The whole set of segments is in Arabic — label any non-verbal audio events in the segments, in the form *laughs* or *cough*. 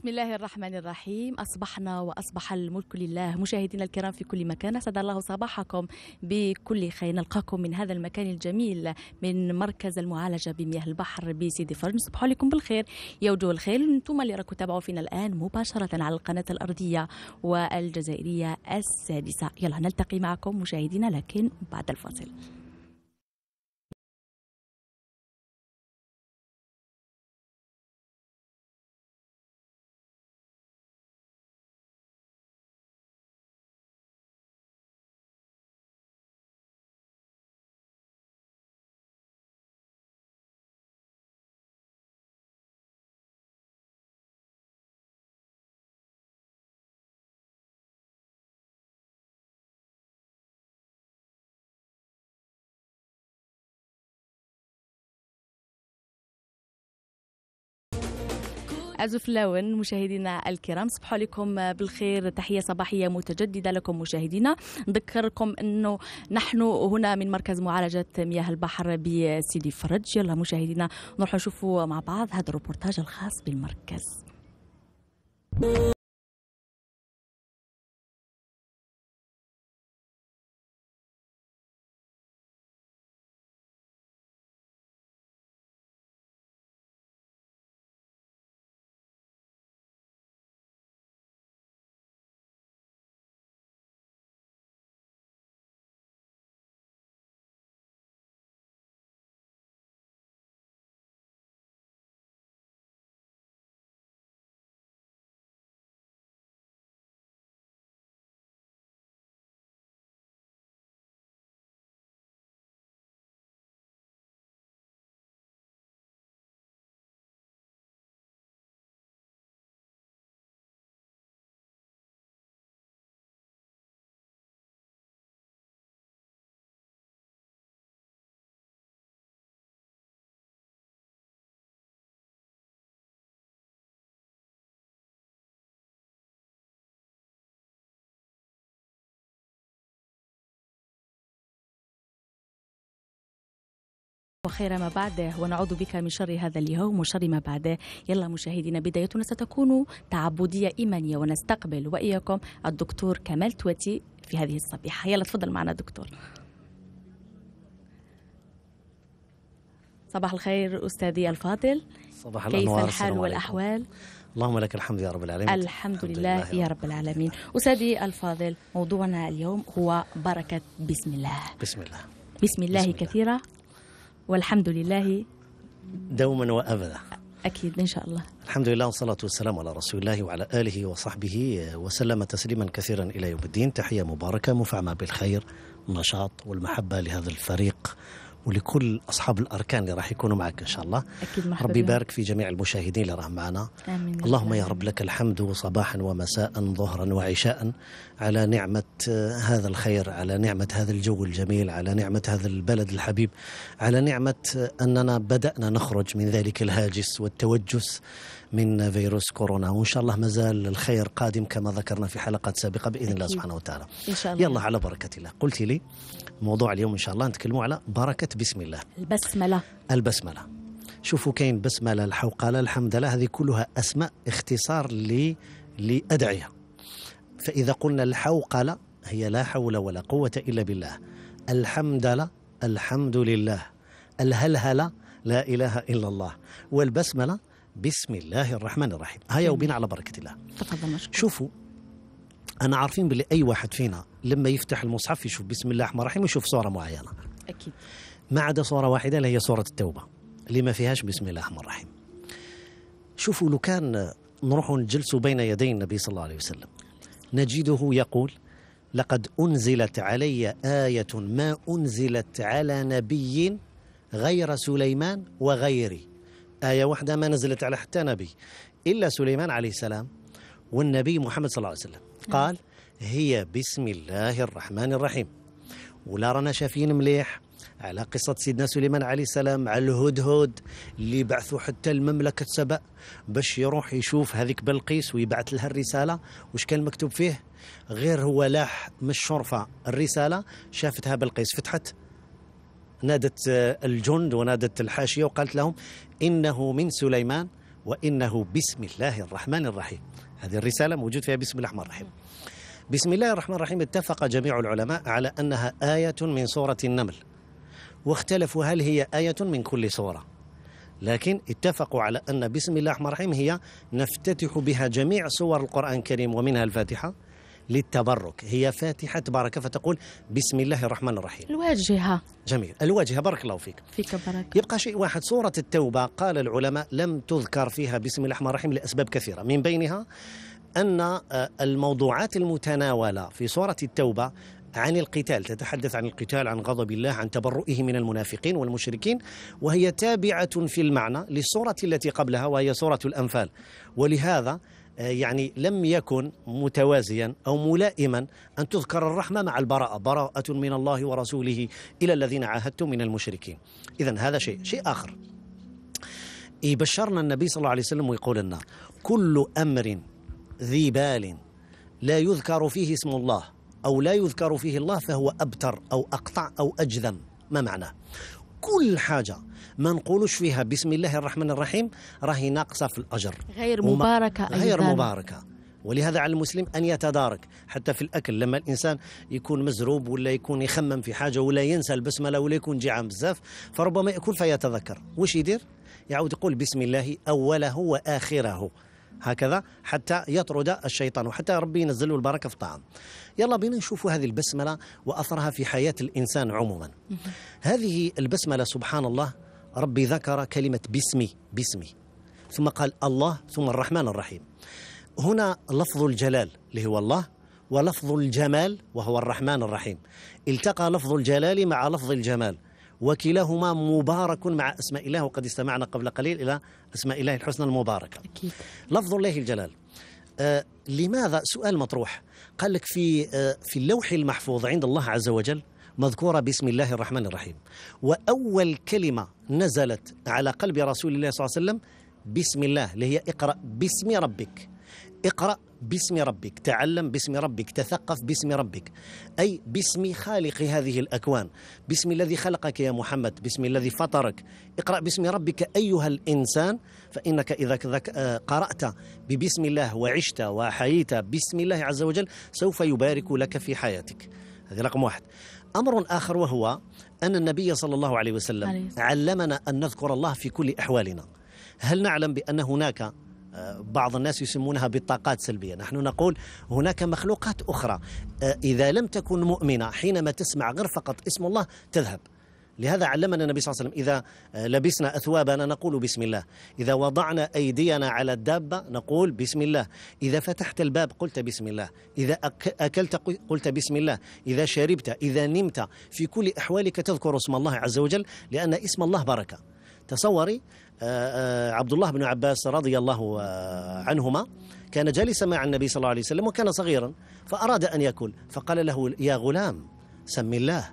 بسم الله الرحمن الرحيم أصبحنا وأصبح الملك لله مشاهدينا الكرام في كل مكان أسعد الله صباحكم بكل خير نلقاكم من هذا المكان الجميل من مركز المعالجة بمياه البحر بسيدي فرج نصبحوا لكم بالخير يا وجوه الخير أنتم اللي راكم تابعوا فينا الآن مباشرة على القناة الأرضية والجزائرية السادسة يلا نلتقي معكم مشاهدينا لكن بعد الفاصل فلاون مشاهدينا الكرام صبحوا لكم آه، بالخير تحية صباحية متجددة لكم مشاهدينا نذكركم أنه نحن هنا من مركز معالجة مياه البحر بسيدي فرج يلا مشاهدينا نروح نشوفوا مع بعض هذا الروبورتاج الخاص بالمركز وخير ما بعده ونعوذ بك من شر هذا اليوم وشر ما بعده يلا مشاهدينا بدايتنا ستكون تعبدية إيمانية ونستقبل وإياكم الدكتور كمال توتي في هذه الصبيحة يلا تفضل معنا دكتور صباح الخير أستاذي الفاضل صباح كيف الحال والأحوال اللهم لك الحمد يا رب العالمين الحمد, الحمد لله, لله يا رب العالمين أستاذي الفاضل موضوعنا اليوم هو بركة بسم الله بسم الله بسم الله, بسم الله. كثيرة والحمد لله دوما وابدا اكيد ان شاء الله الحمد لله والصلاه والسلام على رسول الله وعلى اله وصحبه آه، وسلم تسليما كثيرا الى يوم الدين تحيه مباركه مفعمه بالخير النشاط والمحبه لهذا الفريق ولكل اصحاب الاركان اللي راح يكونوا معك ان شاء الله اكيد محبوبين. ربي يبارك في جميع المشاهدين اللي راهم معنا امين اللهم يا رب لك الحمد صباحا ومساء ظهرا وعشاء على نعمه هذا الخير على نعمه هذا الجو الجميل على نعمه هذا البلد الحبيب على نعمه اننا بدانا نخرج من ذلك الهاجس والتوجس من فيروس كورونا وان شاء الله مازال الخير قادم كما ذكرنا في حلقات سابقه باذن أكيد. الله سبحانه وتعالى ان شاء الله يلا على بركه الله قلت لي موضوع اليوم إن شاء الله نتكلموا على بركة بسم الله البسملة البسملة شوفوا كاين بسملة الحوقلة الحمد لله هذه كلها أسماء اختصار ل... لأدعية فإذا قلنا الحوقلة هي لا حول ولا قوة إلا بالله لله الحمد لله الهلهلة لا إله إلا الله والبسملة بسم الله الرحمن الرحيم هيا وبنا على بركة الله تفضل شوفوا انا عارفين باللي اي واحد فينا لما يفتح المصحف يشوف بسم الله الرحمن الرحيم يشوف صوره معينه اكيد ما عدا صوره واحده اللي هي صوره التوبه اللي ما فيهاش بسم الله الرحمن الرحيم شوفوا لو كان نروحوا نجلسوا بين يدي النبي صلى الله عليه وسلم نجده يقول لقد انزلت علي ايه ما انزلت على نبي غير سليمان وغيري ايه واحده ما نزلت على حتى نبي الا سليمان عليه السلام والنبي محمد صلى الله عليه وسلم قال هي بسم الله الرحمن الرحيم ولا رانا شافين مليح على قصة سيدنا سليمان عليه السلام على الهدهد اللي بعثوا حتى المملكة سبأ باش يروح يشوف هذيك بلقيس ويبعث لها الرسالة وش كان مكتوب فيه غير هو لاح من الشرفة الرسالة شافتها بلقيس فتحت نادت الجند ونادت الحاشية وقالت لهم إنه من سليمان وإنه بسم الله الرحمن الرحيم هذه الرسالة موجود فيها بسم الله الرحمن الرحيم بسم الله الرحمن الرحيم اتفق جميع العلماء على أنها آية من سورة النمل واختلفوا هل هي آية من كل سورة لكن اتفقوا على أن بسم الله الرحمن الرحيم هي نفتتح بها جميع سور القرآن الكريم ومنها الفاتحة للتبرك هي فاتحة بركة فتقول بسم الله الرحمن الرحيم الواجهة جميل الواجهة بارك الله فيك فيك بارك. يبقى شيء واحد سورة التوبة قال العلماء لم تذكر فيها بسم الله الرحمن الرحيم لأسباب كثيرة من بينها أن آه، الموضوعات المتناولة في سورة التوبة عن القتال تتحدث عن القتال عن غضب الله عن تبرؤه من المنافقين والمشركين وهي تابعة في المعنى للسورة التي قبلها وهي سورة الأنفال ولهذا آه، يعني لم يكن متوازيا او ملائما ان تذكر الرحمه مع البراءه، براءه من الله ورسوله الى الذين عاهدتم من المشركين. اذا هذا شيء، شيء اخر. يبشرنا إيه، النبي صلى الله عليه وسلم ويقول لنا: كل امر ذي بال لا يذكر فيه اسم الله أو لا يذكر فيه الله فهو أبتر أو أقطع أو أجذم ما معناه كل حاجة ما نقولوش فيها بسم الله الرحمن الرحيم راهي ناقصة في الأجر غير مباركة غير مباركة ولهذا على المسلم أن يتدارك حتى في الأكل لما الإنسان يكون مزروب ولا يكون يخمم في حاجة ولا ينسى البسملة ولا يكون جيعان بزاف فربما يأكل فيتذكر وش يدير؟ يعود يقول بسم الله أوله وآخره هكذا حتى يطرد الشيطان وحتى ربي ينزل له البركه في الطعام. يلا بينا نشوفوا هذه البسمله واثرها في حياه الانسان عموما. هذه البسمله سبحان الله ربي ذكر كلمه باسمي باسمي ثم قال الله ثم الرحمن الرحيم. هنا لفظ الجلال اللي هو الله ولفظ الجمال وهو الرحمن الرحيم. التقى لفظ الجلال مع لفظ الجمال. وكلاهما مبارك مع أسماء الله وقد استمعنا قبل قليل إلى أسماء الله الحسنى المباركة أكيد. لفظ الله الجلال آه لماذا سؤال مطروح قال لك في آه في اللوح المحفوظ عند الله عز وجل مذكورة بسم الله الرحمن الرحيم وأول كلمة نزلت على قلب رسول الله صلى الله عليه وسلم بسم الله اللي هي اقرأ باسم ربك اقرأ باسم ربك تعلم باسم ربك تثقف باسم ربك أي باسم خالق هذه الأكوان باسم الذي خلقك يا محمد باسم الذي فطرك اقرأ باسم ربك أيها الإنسان فإنك إذا آه، قرأت باسم الله وعشت وحييت باسم الله عز وجل سوف يبارك لك في حياتك هذه رقم واحد أمر آخر وهو أن النبي صلى الله عليه وسلم علمنا أن نذكر الله في كل أحوالنا هل نعلم بأن هناك آه، بعض الناس يسمونها بالطاقات سلبية نحن نقول هناك مخلوقات أخرى آه، إذا لم تكن مؤمنة حينما تسمع غير فقط اسم الله تذهب لهذا علمنا النبي صلى الله عليه وسلم إذا لبسنا أثوابنا نقول بسم الله إذا وضعنا أيدينا على الدابة نقول بسم الله إذا فتحت الباب قلت بسم الله إذا أكلت قلت بسم الله إذا شربت إذا نمت في كل أحوالك تذكر اسم الله عز وجل لأن اسم الله بركة تصوري آه، آه، عبد الله بن عباس رضي الله آه، عنهما كان جالسا مع النبي صلى الله عليه وسلم وكان صغيرا فأراد أن يأكل فقال له يا غلام سم الله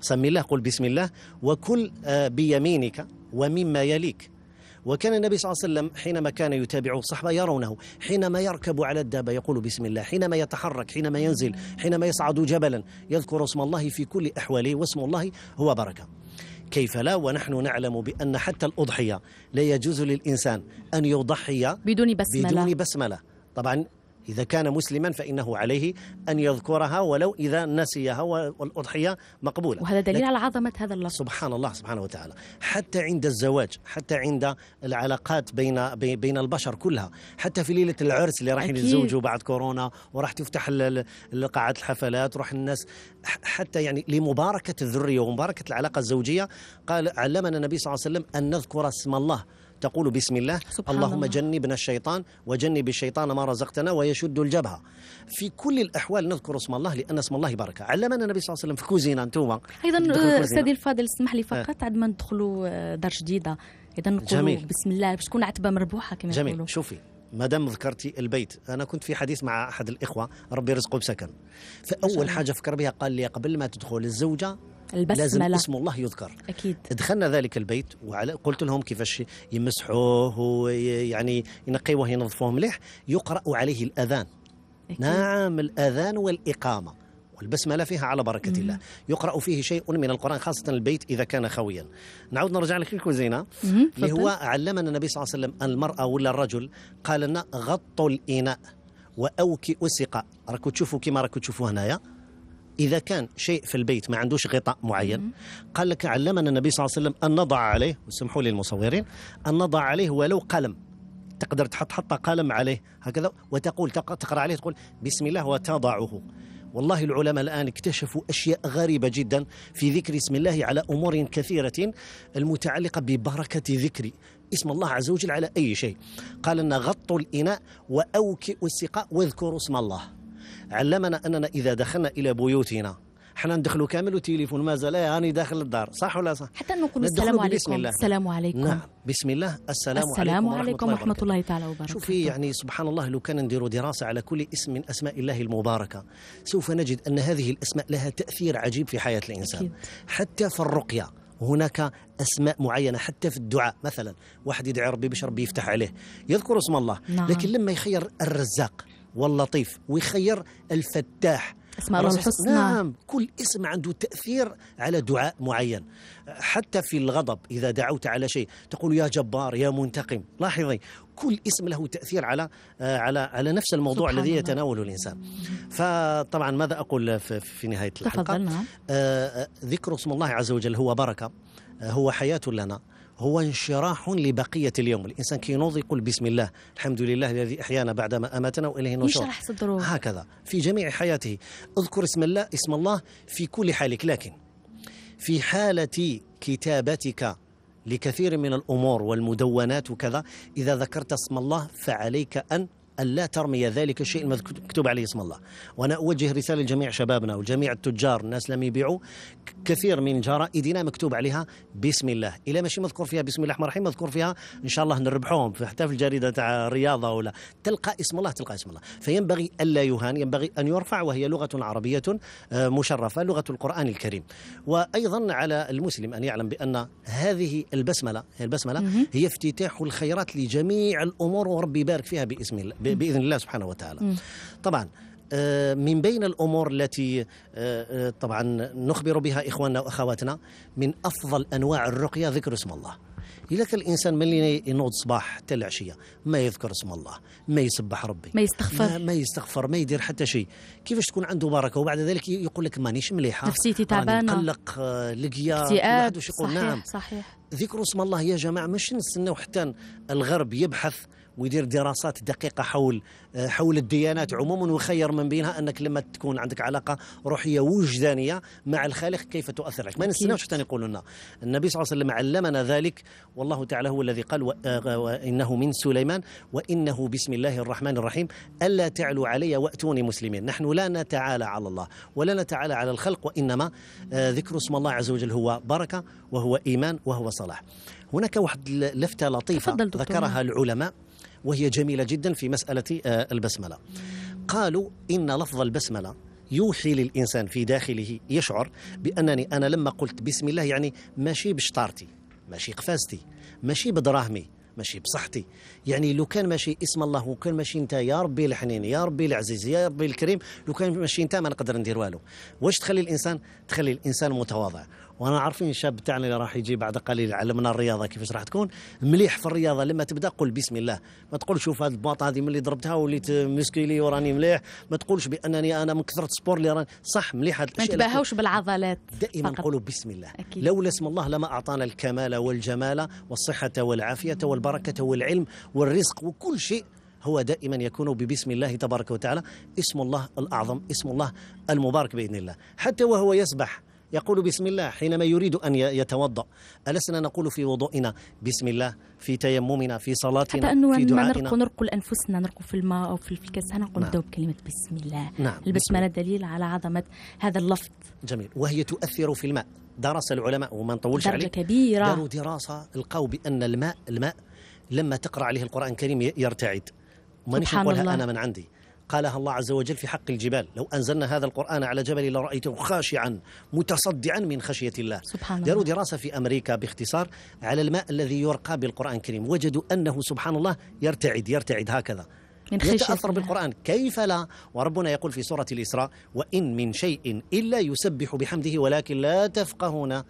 سم الله قل بسم الله وكل بيمينك ومما يليك وكان النبي صلى الله عليه وسلم حينما كان يتابعه الصحبة يرونه حينما يركب على الدابة يقول بسم الله حينما يتحرك حينما ينزل حينما يصعد جبلا يذكر اسم الله في كل أحواله واسم الله هو بركة كيف لا ونحن نعلم بأن حتى الأضحية لا يجوز للإنسان أن يضحي بدون بسملة, بدون بسملة. طبعا إذا كان مسلما فإنه عليه أن يذكرها ولو إذا نسيها والأضحية مقبولة وهذا دليل على عظمة هذا اللفظ سبحان الله سبحانه وتعالى حتى عند الزواج حتى عند العلاقات بين بين البشر كلها حتى في ليلة العرس اللي راح يتزوجوا بعد كورونا وراح تفتح قاعة الحفلات راح الناس حتى يعني لمباركة الذرية ومباركة العلاقة الزوجية قال علمنا النبي صلى الله عليه وسلم أن نذكر اسم الله تقول بسم الله سبحان اللهم الله. جنبنا الشيطان وجنب الشيطان ما رزقتنا ويشد الجبهة في كل الأحوال نذكر اسم الله لأن اسم الله بركة علمنا النبي صلى الله عليه وسلم في كوزينة أنتم أيضا أستاذي الفاضل اسمح لي آه. فقط عندما ندخلوا آه، دار جديدة إذا نقول بسم الله باش تكون عتبة مربوحة كما جميل يقولوا. شوفي ما دام ذكرتي البيت انا كنت في حديث مع احد الاخوه ربي يرزقه بسكن فاول حاجه فكر بها قال لي قبل ما تدخل الزوجه البسملة لازم اسم الله يذكر أكيد دخلنا ذلك البيت وقلت لهم كيفاش يمسحوه ويعني ينقيوه ينظفوه مليح يقرأ عليه الأذان أكيد. نعم الأذان والإقامة والبسمله فيها على بركه مم. الله يقرا فيه شيء من القران خاصه البيت اذا كان خويا نعود نرجع لك الكوزينه اللي هو علمنا النبي صلى الله عليه وسلم أن المراه ولا الرجل قال لنا غطوا الاناء وأوكئ السقاء راكم تشوفوا كما راكم تشوفوا هنايا إذا كان شيء في البيت ما عندوش غطاء معين قال لك علمنا النبي صلى الله عليه وسلم أن نضع عليه وسمحوا لي المصورين أن نضع عليه ولو قلم تقدر تحط حتى قلم عليه هكذا وتقول تقرأ عليه تقول بسم الله وتضعه والله العلماء الآن اكتشفوا أشياء غريبة جدا في ذكر اسم الله على أمور كثيرة المتعلقة ببركة ذكر اسم الله عز وجل على أي شيء قال أن غطوا الإناء وأوكئوا السقاء واذكروا اسم الله علمنا اننا اذا دخلنا الى بيوتنا حنا ندخلوا كامل وتليفون مازال هاني يعني داخل الدار صح ولا صح حتى نقول السلام عليكم بسم الله. السلام عليكم نعم بسم الله السلام, السلام عليكم, عليكم ورحمة, الله, الله تعالى وبركاته شوفي يعني سبحان الله لو كان نديروا دراسة على كل اسم من أسماء الله المباركة سوف نجد أن هذه الأسماء لها تأثير عجيب في حياة الإنسان أكيد. حتى في الرقية هناك اسماء معينه حتى في الدعاء مثلا واحد يدعي ربي باش ربي يفتح عليه يذكر اسم الله نعم. لكن لما يخير الرزاق واللطيف ويخير الفتاح أسماء الله الحسنى نعم كل اسم عنده تأثير على دعاء معين حتى في الغضب إذا دعوت على شيء تقول يا جبار يا منتقم لاحظي كل اسم له تأثير على آه، على على نفس الموضوع الذي يتناوله الإنسان فطبعا ماذا أقول في نهاية الحلقة تفضل نعم. آه، آه، ذكر اسم الله عز وجل هو بركة هو حياة لنا هو انشراح لبقية اليوم الإنسان كي ينوض يقول بسم الله الحمد لله الذي أحيانا بعدما أماتنا وإليه النشور يشرح صدره هكذا في جميع حياته اذكر اسم الله اسم الله في كل حالك لكن في حالة كتابتك لكثير من الأمور والمدونات وكذا إذا ذكرت اسم الله فعليك أن ألا ترمي ذلك الشيء المكتوب عليه اسم الله وأنا أوجه رسالة لجميع شبابنا وجميع التجار الناس لم يبيعوا كثير من جرائدنا مكتوب عليها بسم الله إلى ماشي مذكور فيها بسم الله الرحمن الرحيم مذكور فيها إن شاء الله نربحهم حتى في الجريدة تاع الرياضة ولا تلقى اسم الله تلقى اسم الله فينبغي ألا يهان ينبغي أن يرفع وهي لغة عربية آه، مشرفة لغة القرآن الكريم وأيضا على المسلم أن يعلم بأن هذه البسملة هي البسملة هي افتتاح الخيرات لجميع الأمور وربي يبارك فيها باسم الله باذن الله سبحانه وتعالى. طبعا آه، من بين الامور التي آه، آه، طبعا نخبر بها اخواننا واخواتنا من افضل انواع الرقيه ذكر اسم الله. إذا كان الانسان ملي ينوض صباح حتى العشيه ما يذكر اسم الله ما يسبح ربي ما يستغفر ما, ما يستغفر ما يدير حتى شيء كيفاش تكون عنده بركه وبعد ذلك يقول لك مانيش مليحه نفسيتي تعبانه قلق لقيا اكتئاب نعم. صحيح نعم صحيح ذكر اسم الله يا جماعه مش نستناو حتى الغرب يبحث ويدير دراسات دقيقة حول آه، حول الديانات عموما ويخير من بينها أنك لما تكون عندك علاقة روحية وجدانية مع الخالق كيف تؤثر عليك ما نستناوش حتى يقولوا لنا النبي صلى الله عليه وسلم علمنا ذلك والله تعالى هو الذي قال وإنه آه، من سليمان وإنه بسم الله الرحمن الرحيم ألا تعلوا علي وأتوني مسلمين نحن لا نتعالى على الله ولا نتعالى على الخلق وإنما آه، ذكر اسم الله عز وجل هو بركة وهو إيمان وهو صلاح هناك واحد لفتة لطيفة ذكرها العلماء وهي جميلة جدا في مسألة آه، البسملة قالوا إن لفظ البسملة يوحي للإنسان في داخله يشعر بأنني أنا لما قلت بسم الله يعني ماشي بشطارتي ماشي قفازتي ماشي بدراهمي ماشي بصحتي يعني لو كان ماشي اسم الله وكان ماشي انت يا ربي الحنين يا ربي العزيز يا ربي الكريم لو كان ماشي انت ما نقدر ندير والو واش تخلي الانسان تخلي الانسان متواضع وانا عارفين الشاب تاعنا اللي راح يجي بعد قليل علمنا الرياضه كيفاش راح تكون مليح في الرياضه لما تبدا قل بسم الله ما تقولش شوف هذه الباطه هذه ملي ضربتها وليت مسكيلي وراني مليح ما تقولش بانني انا من كثره السبور اللي راني صح مليح هذه الاشياء ما تباهوش بالعضلات دائما نقولوا بسم الله أكيد. لولا اسم الله لما اعطانا الكمال والجمال والصحه والعافيه والبركه والعلم والرزق وكل شيء هو دائما يكون ببسم الله تبارك وتعالى اسم الله الأعظم اسم الله المبارك بإذن الله حتى وهو يسبح يقول بسم الله حينما يريد أن يتوضأ ألسنا نقول في وضوئنا بسم الله في تيممنا في صلاتنا حتى أنه في دعائنا نرقو نرقو أنفسنا نرقو في الماء أو في الكاس نقول نعم. بكلمة بسم الله نعم البسملة دليل على عظمة هذا اللفظ جميل وهي تؤثر في الماء درس العلماء وما نطولش عليه درجة كبيرة داروا دراسة لقوا بأن الماء الماء لما تقرأ عليه القرآن الكريم يرتعد مانيش نقولها أنا من عندي قالها الله عز وجل في حق الجبال لو أنزلنا هذا القرآن على جبل لرأيته خاشعا متصدعا من خشية الله سبحان داروا الله. دراسة في أمريكا باختصار على الماء الذي يرقى بالقرآن الكريم وجدوا أنه سبحان الله يرتعد يرتعد هكذا من خشية يتأثر بالقرآن كيف لا وربنا يقول في سورة الإسراء وإن من شيء إلا يسبح بحمده ولكن لا تفقهون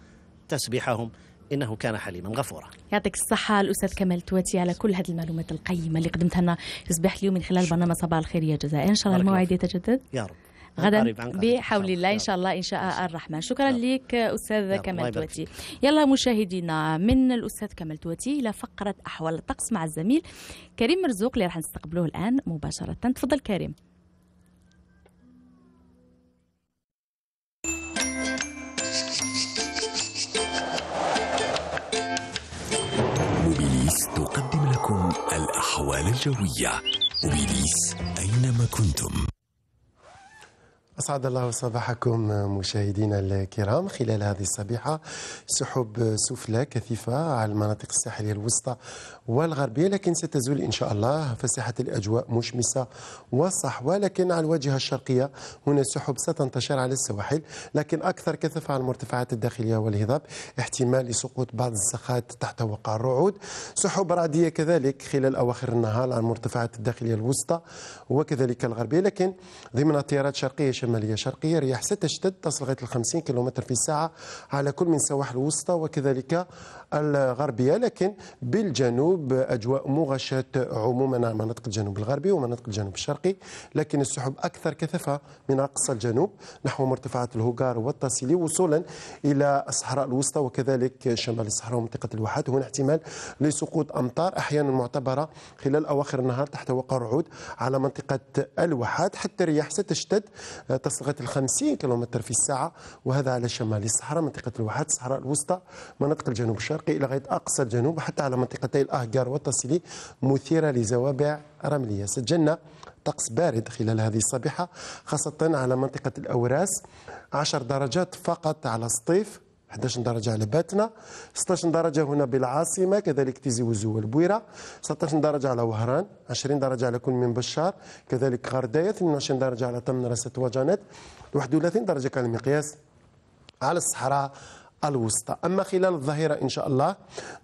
تسبحهم إنه كان حليما غفورا يعطيك الصحة الأستاذ كمال تواتي على كل هذه المعلومات القيمة اللي قدمتها لنا يصبح اليوم من خلال برنامج صباح الخير يا جزائر إن شاء الله الموعد يتجدد يا رب غدا بحول الله ان شاء الله ان شاء الرحمن شكرا لك استاذ كمال تواتي يلا مشاهدينا من الاستاذ كمال تواتي الى فقره احوال الطقس مع الزميل كريم مرزوق اللي راح نستقبلوه الان مباشره تفضل كريم الجوية وبليس أينما كنتم أسعد الله صباحكم مشاهدينا الكرام خلال هذه الصبيحة سحب سفلى كثيفة على المناطق الساحلية الوسطى والغربية لكن ستزول إن شاء الله فسحة الأجواء مشمسة وصحوة لكن على الواجهة الشرقية هنا سحب ستنتشر على السواحل لكن أكثر كثافة على المرتفعات الداخلية والهضاب احتمال لسقوط بعض الزخات تحت وقع الرعود سحب رعدية كذلك خلال أواخر النهار على المرتفعات الداخلية الوسطى وكذلك الغربية لكن ضمن التيارات الشرقية شمالية شرقية رياح ستشتد تصل غاية 50 كيلومتر في الساعة على كل من سواحل الوسطى وكذلك الغربية لكن بالجنوب أجواء مغشاة عموما على مناطق الجنوب الغربي ومناطق الجنوب الشرقي لكن السحب أكثر كثافة من أقصى الجنوب نحو مرتفعات الهوغار والتاسيلي وصولا إلى الصحراء الوسطى وكذلك شمال الصحراء ومنطقة الواحات هنا احتمال لسقوط أمطار أحيانا معتبرة خلال أواخر النهار تحت وقع رعود على منطقة الواحات حتى الرياح ستشتد تصل ال 50 كم في الساعة وهذا على شمال الصحراء منطقة الواحات الصحراء الوسطى مناطق الجنوب الشرقي الشرقي إلى غاية أقصى الجنوب حتى على منطقتي الأهجار والتصلي مثيرة لزوابع رملية سجلنا طقس بارد خلال هذه الصبيحة خاصة على منطقة الأوراس 10 درجات فقط على سطيف 11 درجة على باتنا 16 درجة هنا بالعاصمة كذلك تيزي وزو والبويرة 16 درجة على وهران 20 درجة على كل من بشار كذلك غرداية 22 درجة على تمنرست وجانت 31 درجة كان المقياس على الصحراء الوسطى أما خلال الظهيرة إن شاء الله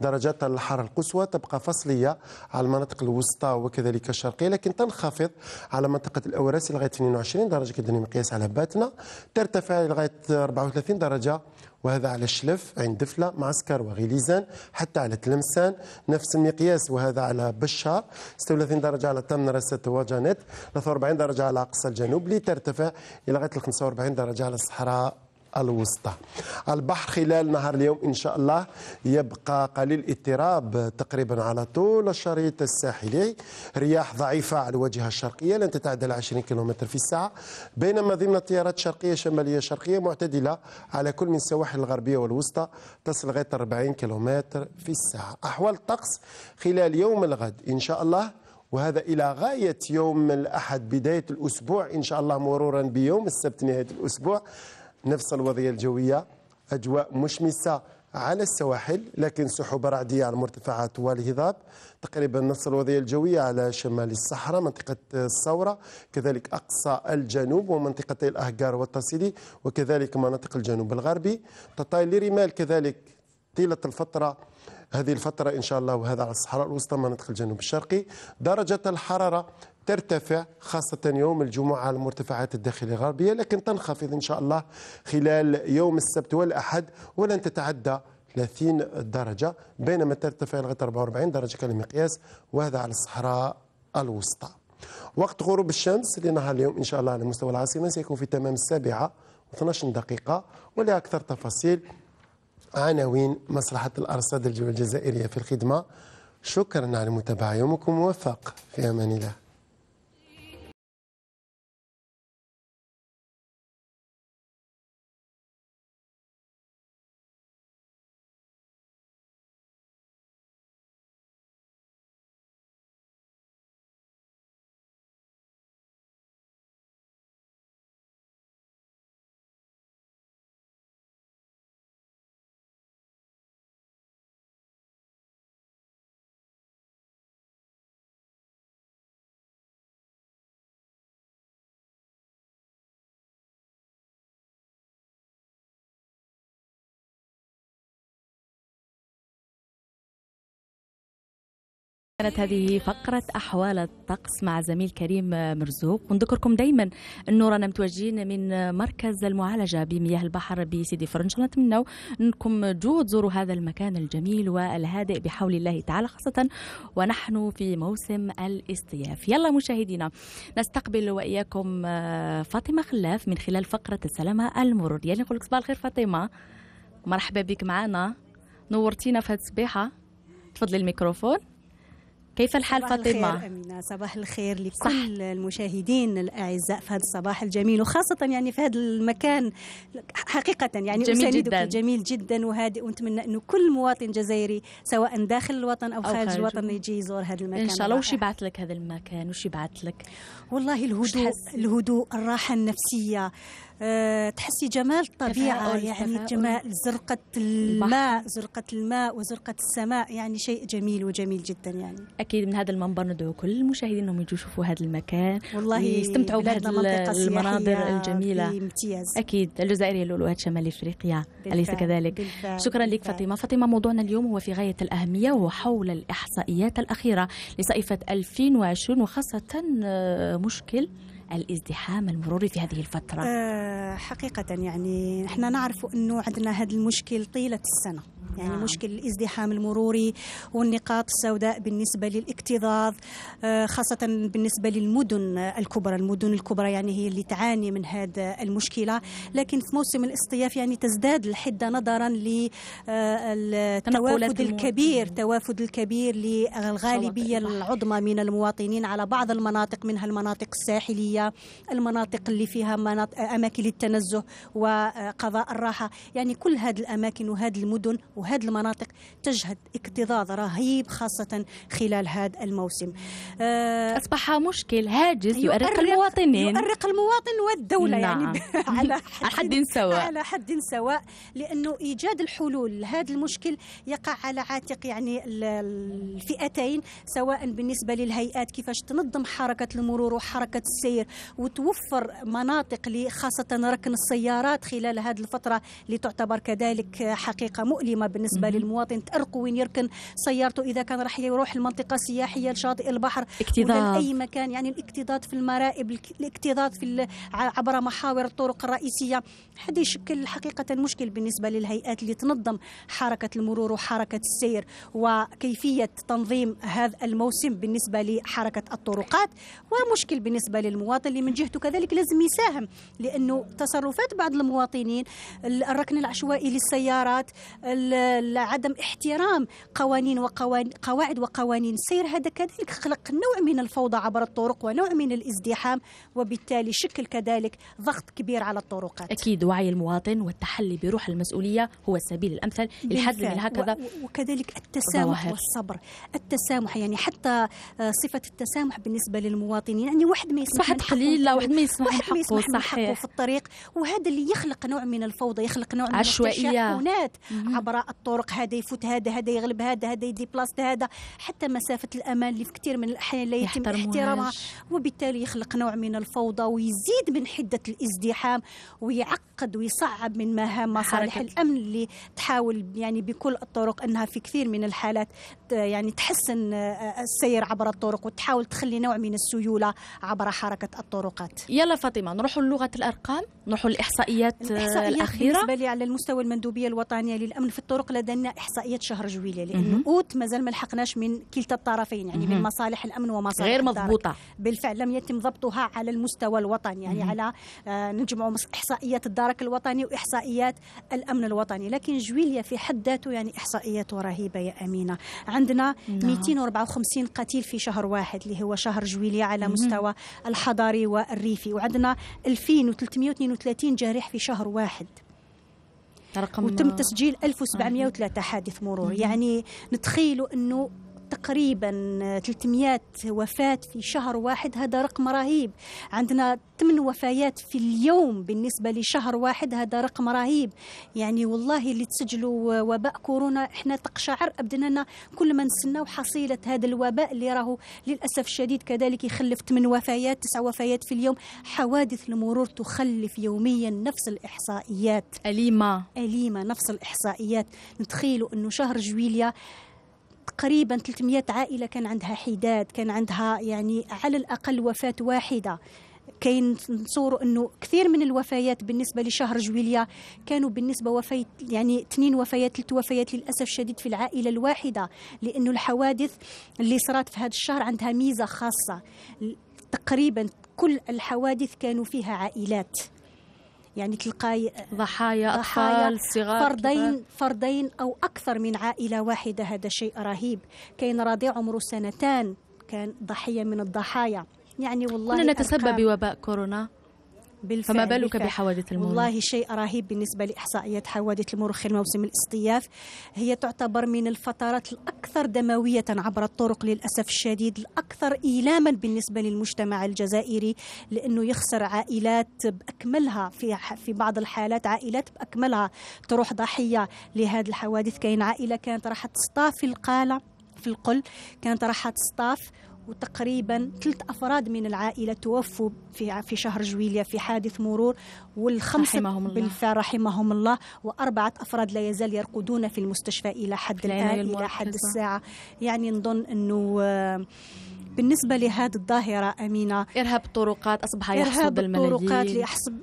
درجات الحرارة القصوى تبقى فصلية على المناطق الوسطى وكذلك الشرقية لكن تنخفض على منطقة الأوراسي لغاية 22 درجة كده مقياس على باتنا ترتفع لغاية 34 درجة وهذا على الشلف عند دفلة معسكر وغليزان حتى على تلمسان نفس المقياس وهذا على بشار 36 درجة على تمنرسة وجانت 43 درجة على أقصى الجنوب لترتفع إلى غاية 45 درجة على الصحراء الوسطى البحر خلال نهار اليوم إن شاء الله يبقى قليل اضطراب تقريبا على طول الشريط الساحلي رياح ضعيفة على الواجهة الشرقية لن تتعدى 20 كم في الساعة بينما ضمن التيارات شرقية شمالية شرقية معتدلة على كل من السواحل الغربية والوسطى تصل غاية 40 كم في الساعة أحوال الطقس خلال يوم الغد إن شاء الله وهذا إلى غاية يوم الأحد بداية الأسبوع إن شاء الله مرورا بيوم السبت نهاية الأسبوع نفس الوضعية الجوية أجواء مشمسة على السواحل لكن سحب رعدية على المرتفعات والهضاب تقريبا نفس الوضعية الجوية على شمال الصحراء منطقة الثورة كذلك أقصى الجنوب ومنطقتي الأهجار والتصيلي وكذلك مناطق الجنوب الغربي تطايل لرمال كذلك طيلة الفترة هذه الفترة إن شاء الله وهذا على الصحراء الوسطى مناطق الجنوب الشرقي درجة الحرارة ترتفع خاصة يوم الجمعة على المرتفعات الداخلية الغربية لكن تنخفض إن شاء الله خلال يوم السبت والأحد ولن تتعدى 30 درجة بينما ترتفع لغاية 44 درجة كالمقياس وهذا على الصحراء الوسطى وقت غروب الشمس لنهار اليوم إن شاء الله على مستوى العاصمة سيكون في تمام السابعة 12 دقيقة ولأكثر تفاصيل عناوين مصلحة الأرصاد الجزائرية في الخدمة شكرا على المتابعة يومكم موفق في أمان الله كانت هذه فقرة أحوال الطقس مع زميل كريم مرزوق ونذكركم دايما أنه رانا متواجدين من مركز المعالجة بمياه البحر بسيدي فر إن شاء الله نتمنوا أنكم تجوا تزوروا هذا المكان الجميل والهادئ بحول الله تعالى خاصة ونحن في موسم الاصطياف يلا مشاهدينا نستقبل وإياكم آه، فاطمة خلاف من خلال فقرة السلامة المرور يعني نقول لك صباح الخير فاطمة مرحبا بك معنا نورتينا في هذه الصبيحة تفضلي الميكروفون كيف الحال صباح فاطمة؟ الخير أمينة صباح الخير لكل صح. المشاهدين الأعزاء في هذا الصباح الجميل وخاصة يعني في هذا المكان حقيقة يعني جميل جدا جميل جدا وهادئ ونتمنى أنه كل مواطن جزائري سواء داخل الوطن أو, أو خارج الوطن يجي يزور هذا المكان إن شاء الله وش يبعث لك هذا المكان وش يبعث لك؟ والله الهدوء الهدوء الراحة النفسية آه، تحسي جمال الطبيعة يعني جمال زرقة الماء زرقة الماء وزرقة السماء يعني شيء جميل وجميل جدا يعني أكيد من هذا المنبر ندعو كل المشاهدين أنهم يجوا يشوفوا هذا المكان والله يستمتعوا بهذه المناظر الجميلة بامتياز أكيد الجزائرية هي لؤلؤة شمال إفريقيا أليس كذلك بالفعل. شكرا لك فاطمة فاطمة موضوعنا اليوم هو في غاية الأهمية وحول الإحصائيات الأخيرة لصيفة 2020 وخاصة آه، مشكل الازدحام المروري في هذه الفترة؟ أه حقيقة يعني نحن نعرف أنه عندنا هذا المشكل طيلة السنة يعني نعم. مشكل الازدحام المروري والنقاط السوداء بالنسبة للاكتظاظ آه، خاصة بالنسبة للمدن الكبرى المدن الكبرى يعني هي اللي تعاني من هذا المشكلة لكن في موسم الاصطياف يعني تزداد الحدة نظرا للتوافد آه، الكبير توافد الكبير للغالبية العظمى من المواطنين على بعض المناطق منها المناطق الساحلية المناطق اللي فيها مناطق آه، أماكن للتنزه وقضاء الراحة يعني كل هذه الأماكن وهذه المدن وهذه المناطق تجهد اكتظاظ رهيب خاصة خلال هذا الموسم آه أصبح مشكل هاجس أيوة، يؤرق, المواطنين يؤرق المواطن والدولة يعني نعم. يعني *laughs* *laughs* على حد, حد سواء على حد سواء لأنه إيجاد الحلول لهذا المشكل يقع على عاتق يعني الفئتين سواء بالنسبة للهيئات كيفاش تنظم حركة المرور وحركة السير وتوفر مناطق خاصة ركن السيارات خلال هذه الفترة اللي تعتبر كذلك حقيقة مؤلمة بالنسبة بالنسبه للمواطن تأرقوا وين يركن سيارته اذا كان راح يروح المنطقه السياحيه لشاطئ البحر اكتظاظ اي مكان يعني الاكتظاظ في المرائب الاكتظاظ في عبر محاور الطرق الرئيسيه هذا يشكل حقيقه مشكل بالنسبه للهيئات اللي تنظم حركه المرور وحركه السير وكيفيه تنظيم هذا الموسم بالنسبه لحركه الطرقات ومشكل بالنسبه للمواطن اللي من جهته كذلك لازم يساهم لانه تصرفات بعض المواطنين الركن العشوائي للسيارات عدم احترام قوانين وقواعد قواعد وقوانين السير هذا كذلك خلق نوع من الفوضى عبر الطرق ونوع من الازدحام وبالتالي شكل كذلك ضغط كبير على الطرقات اكيد وعي المواطن والتحلي بروح المسؤوليه هو السبيل الامثل للحد من هكذا وكذلك التسامح ظواهر. والصبر التسامح يعني حتى آه، صفه التسامح بالنسبه للمواطنين يعني واحد ما يسمح واحد قليله واحد ما يسمح واحد ما يسمح من حقه في الطريق وهذا اللي يخلق نوع من الفوضى يخلق نوع من عشوائيه عبر الطرق هذا يفوت هذا هذا يغلب هذا هذا يدي بلاصه هذا حتى مسافه الامان اللي في كثير من الاحيان لا يتم احترامها وبالتالي يخلق نوع من الفوضى ويزيد من حده الازدحام ويعقد ويصعب من مهام مصالح الامن اللي تحاول يعني بكل الطرق انها في كثير من الحالات يعني تحسن آه، آه، السير عبر الطرق وتحاول تخلي نوع من السيوله عبر حركه الطرقات يلا فاطمه نروحوا للغه الارقام نروحوا للاحصائيات آه، الاحصائيات الاخيره بالنسبه لي على المستوى المندوبيه الوطنيه للامن في الطرق الطرق لدينا احصائيات شهر جويليه لانه اوت مازال ما لحقناش من كلتا الطرفين يعني من مصالح الامن ومصالح غير مضبوطه بالفعل لم يتم ضبطها على المستوى الوطني يعني على آه نجمع احصائيات الدرك الوطني واحصائيات الامن الوطني لكن جويليه في حد ذاته يعني احصائيات رهيبه يا امينه عندنا 254 نعم. قتيل في شهر واحد اللي هو شهر جويليه على مستوى الحضاري والريفي وعندنا 2332 جريح في شهر واحد رقم وتم تسجيل 1703 حادث مرور يعني نتخيلوا انه تقريبا 300 وفاة في شهر واحد هذا رقم رهيب عندنا 8 وفيات في اليوم بالنسبة لشهر واحد هذا رقم رهيب يعني والله اللي تسجلوا وباء كورونا احنا تقشعر أبدننا كل ما نسناو حصيلة هذا الوباء اللي راهو للأسف الشديد كذلك يخلف 8 وفيات 9 وفيات في اليوم حوادث المرور تخلف يوميا نفس الإحصائيات أليمة أليمة نفس الإحصائيات نتخيلوا أنه شهر جويليا تقريبا 300 عائله كان عندها حداد كان عندها يعني على الاقل وفاه واحده كاين نصوروا انه كثير من الوفيات بالنسبه لشهر جويليا كانوا بالنسبه وفيات يعني اثنين وفيات ثلاث وفيات للاسف الشديد في العائله الواحده لانه الحوادث اللي صارت في هذا الشهر عندها ميزه خاصه تقريبا كل الحوادث كانوا فيها عائلات يعني تلقاي ضحايا أطفال صغار فردين كبار. فردين أو أكثر من عائلة واحدة هذا شيء رهيب كاين رضيع عمره سنتان كان ضحية من الضحايا يعني والله نتسبب بوباء كورونا بالفعل فما بالك بالفعل. بحوادث المرور والله شيء رهيب بالنسبة لإحصائيات حوادث المرور خلال موسم الاصطياف هي تعتبر من الفترات الأكثر دموية عبر الطرق للأسف الشديد الأكثر إيلاما بالنسبة للمجتمع الجزائري لأنه يخسر عائلات بأكملها في, في بعض الحالات عائلات بأكملها تروح ضحية لهذه الحوادث كاين عائلة كانت راح تصطاف في القالة في القل كانت راح تصطاف وتقريبا ثلاث أفراد من العائلة توفوا في في شهر جويليا في حادث مرور والخمسة رحمهم الله. رحمهم الله وأربعة أفراد لا يزال يرقدون في المستشفى إلى حد الآن إلى حد الساعة يعني نظن أنه بالنسبة لهذه الظاهرة أمينة إرهاب الطرقات أصبح يحصد إرهاب الملايين إرهاب الطرقات ليحصد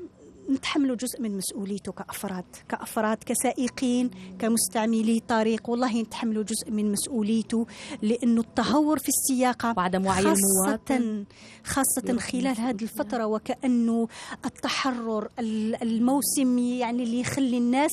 نتحملوا جزء من مسؤوليته كأفراد كأفراد كسائقين كمستعملي طريق والله نتحملوا جزء من مسؤوليته لأنه التهور في السياقة وعدم وعي خاصة خاصة خلال هذه الفترة وكأنه التحرر الموسمي يعني اللي يخلي الناس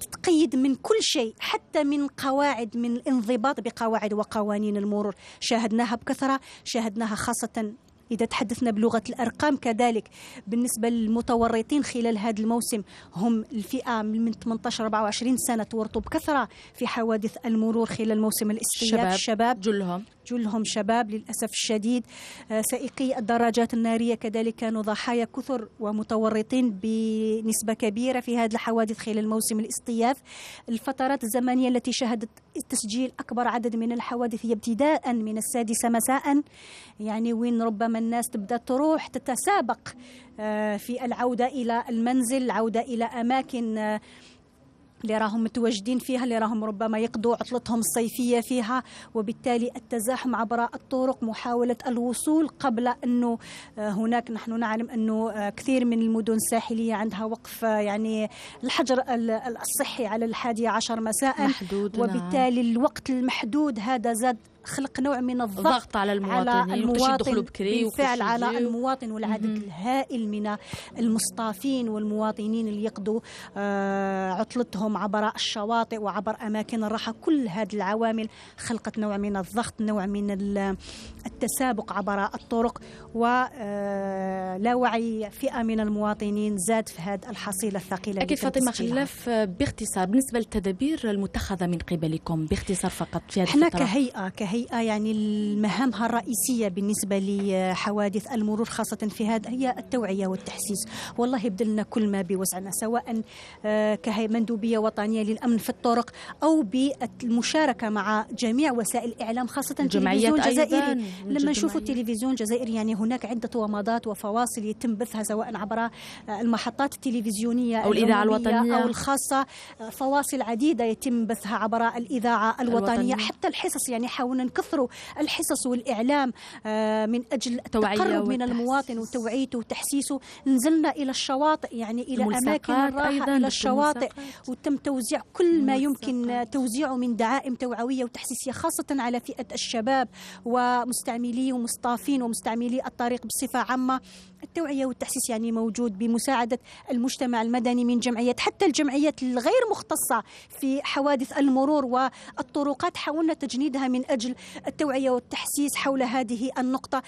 تتقيد آه، من كل شيء حتى من قواعد من الانضباط بقواعد وقوانين المرور شاهدناها بكثرة شاهدناها خاصة إذا تحدثنا بلغة الأرقام كذلك بالنسبة للمتورطين خلال هذا الموسم هم الفئة من 18 24 سنة تورطوا بكثرة في حوادث المرور خلال موسم الاستياف الشباب, الشباب جلهم جلهم شباب للأسف الشديد آه، سائقي الدراجات النارية كذلك كانوا ضحايا كثر ومتورطين بنسبة كبيرة في هذه الحوادث خلال موسم الاصطياف الفترات الزمنية التي شهدت تسجيل أكبر عدد من الحوادث هي ابتداء من السادسة مساء يعني وين ربما الناس تبدأ تروح تتسابق آه، في العودة إلى المنزل العودة إلى أماكن آه، اللي راهم متواجدين فيها اللي راهم ربما يقضوا عطلتهم الصيفية فيها وبالتالي التزاحم عبر الطرق محاولة الوصول قبل أنه آه، هناك نحن نعلم أنه آه، كثير من المدن الساحلية عندها وقف آه، يعني الحجر الصحي على الحادية عشر مساء محدود نعم. وبالتالي الوقت المحدود هذا زاد خلق نوع من الضغط على المواطن على المواطن بكري بالفعل على المواطن والعدد الهائل من المصطافين والمواطنين اللي يقضوا آه، عطلتهم عبر الشواطئ وعبر اماكن الراحه كل هذه العوامل خلقت نوع من الضغط نوع من التسابق عبر الطرق ولا آه، وعي فئه من المواطنين زاد في هذه الحصيله الثقيله اكيد فاطمه خلاف آه، باختصار بالنسبه للتدابير المتخذه من قبلكم باختصار فقط في هذه احنا كهيئه كهيئه الهيئة يعني مهامها الرئيسية بالنسبة لحوادث المرور خاصة في هذا هي التوعية والتحسيس والله بدلنا كل ما بوسعنا سواء آه، كمندوبية وطنية للأمن في الطرق أو بالمشاركة مع جميع وسائل الإعلام خاصة التلفزيون الجزائري لما نشوفوا التلفزيون الجزائري يعني هناك عدة ومضات وفواصل يتم بثها سواء عبر آه، المحطات التلفزيونية أو الإذاعة الوطنية أو الخاصة آه، فواصل عديدة يتم بثها عبر الإذاعة الوطنية, الوطنية. حتى الحصص يعني حاولنا من كثروا الحصص والاعلام آه، من اجل التقرب من المواطن وتوعيته وتحسيسه نزلنا الى الشواطئ يعني الى اماكن الراحه الى الشواطئ وتم توزيع كل ما يمكن توزيعه من دعائم توعويه وتحسيسيه خاصه على فئه الشباب ومستعملي ومصطافين ومستعملي الطريق بصفه عامه التوعية والتحسيس يعني موجود بمساعدة المجتمع المدني من جمعيات حتى الجمعيات الغير مختصة في حوادث المرور والطرقات حاولنا تجنيدها من أجل التوعية والتحسيس حول هذه النقطة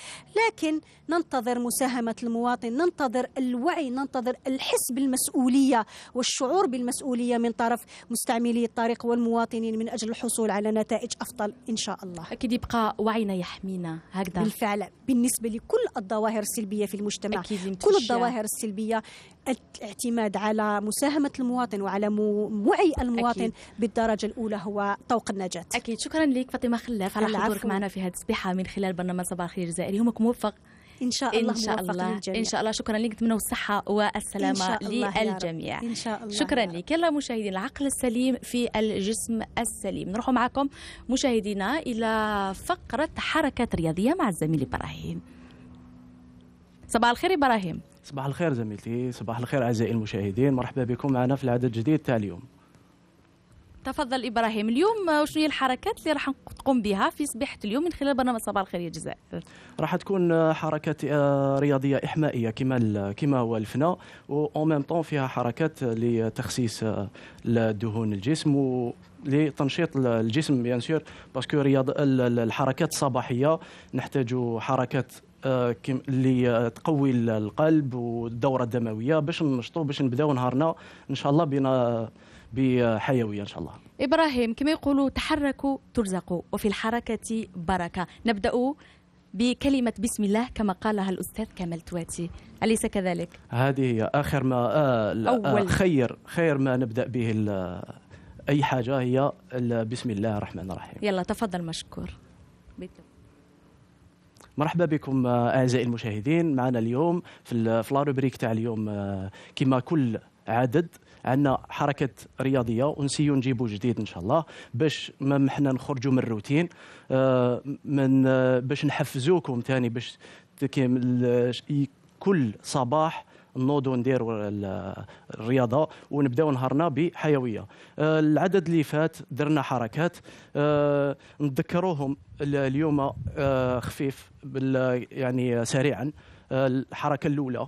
لكن ننتظر مساهمة المواطن ننتظر الوعي ننتظر الحس بالمسؤولية والشعور بالمسؤولية من طرف مستعملي الطريق والمواطنين من أجل الحصول على نتائج أفضل إن شاء الله أكيد يبقى وعينا يحمينا هكذا بالفعل بالنسبة لكل الظواهر السلبية في المجتمع المجتمع كل الظواهر السلبية الاعتماد على مساهمة المواطن وعلى وعي المواطن أكيد. بالدرجة الأولى هو طوق النجاة أكيد شكرا لك فاطمة خلاف على حضورك معنا في هذه الصبيحة من خلال برنامج صباح الخير الجزائري يومك موفق ان شاء الله ان شاء الله للجميع. ان شاء الله شكرا لك نتمنى الصحه والسلامه للجميع ان شاء الله شكرا لك يلا مشاهدينا العقل السليم في الجسم السليم نروحوا معكم مشاهدينا الى فقره حركات رياضيه مع الزميل ابراهيم صباح الخير ابراهيم صباح الخير زميلتي صباح الخير اعزائي المشاهدين مرحبا بكم معنا في العدد الجديد تاع اليوم تفضل ابراهيم اليوم شنو هي الحركات اللي راح تقوم بها في صباحة اليوم من خلال برنامج صباح الخير يا جزائر راح تكون حركات آه، رياضيه احمائيه كما كما هو الفنا و ميم طون فيها حركات لتخسيس الدهون آه، الجسم و لتنشيط الجسم بيان سور باسكو الحركات الصباحيه نحتاج حركات آه، اللي تقوي القلب والدوره الدمويه باش ننشطوا باش نبداو نهارنا ان شاء الله بنا بحيويه ان شاء الله ابراهيم كما يقولوا تحركوا ترزقوا وفي الحركه بركه نبدا بكلمة بسم الله كما قالها الأستاذ كامل تواتي أليس كذلك؟ هذه هي آخر ما آه, آه، أول. خير خير ما نبدأ به أي حاجة هي بسم الله الرحمن الرحيم يلا تفضل مشكور بالتوفيق مرحبا بكم آه، اعزائي المشاهدين معنا اليوم في الفلاروبريك تاع اليوم آه، كما كل عدد عندنا حركه رياضيه ونسيو نجيبو جديد ان شاء الله باش ما حنا نخرجوا من الروتين آه، من باش نحفزوكم ثاني باش كل صباح نوضوا نديروا الرياضه ونبداو نهارنا بحيويه آه، العدد اللي فات درنا حركات آه، نذكروهم اليوم آه، خفيف يعني سريعا الحركه الاولى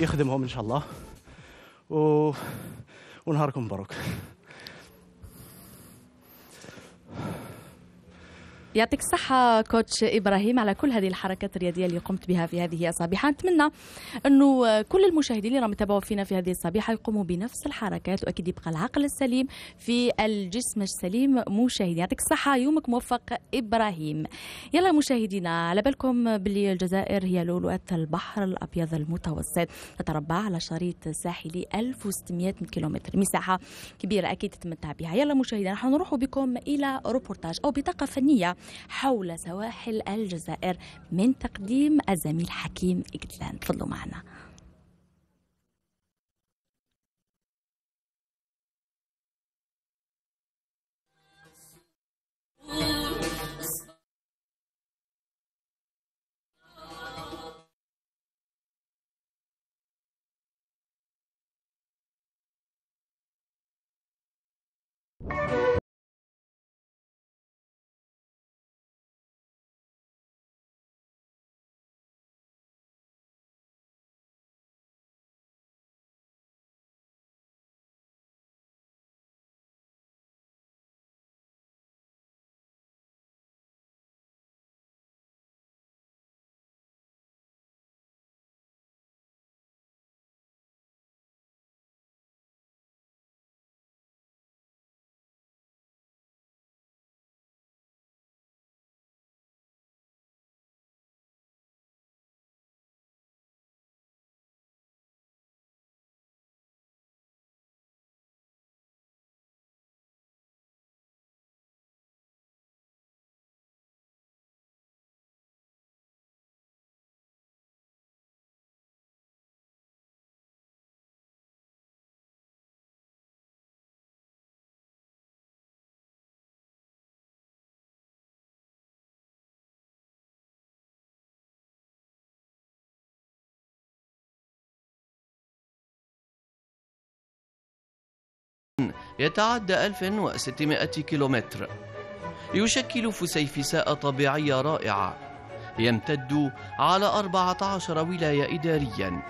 يخدمهم ان شاء الله و... ونهاركم مبروك يعطيك الصحة كوتش إبراهيم على كل هذه الحركات الرياضية اللي قمت بها في هذه الصبيحة نتمنى أنه كل المشاهدين اللي راهم يتابعوا فينا في هذه الصبيحة يقوموا بنفس الحركات وأكيد يبقى العقل السليم في الجسم السليم مشاهدي يعطيك الصحة يومك موفق إبراهيم يلا مشاهدينا على بالكم باللي الجزائر هي لؤلؤة البحر الأبيض المتوسط تتربع على شريط ساحلي 1600 كيلومتر مساحة كبيرة أكيد تتمتع بها يلا مشاهدينا نحن نروح بكم إلى روبورتاج أو بطاقة فنية حول سواحل الجزائر من تقديم الزميل حكيم إجلان تفضلوا معنا يتعدى 1600 كيلومتر يشكل فسيفساء طبيعية رائعة يمتد على 14 ولاية إداريا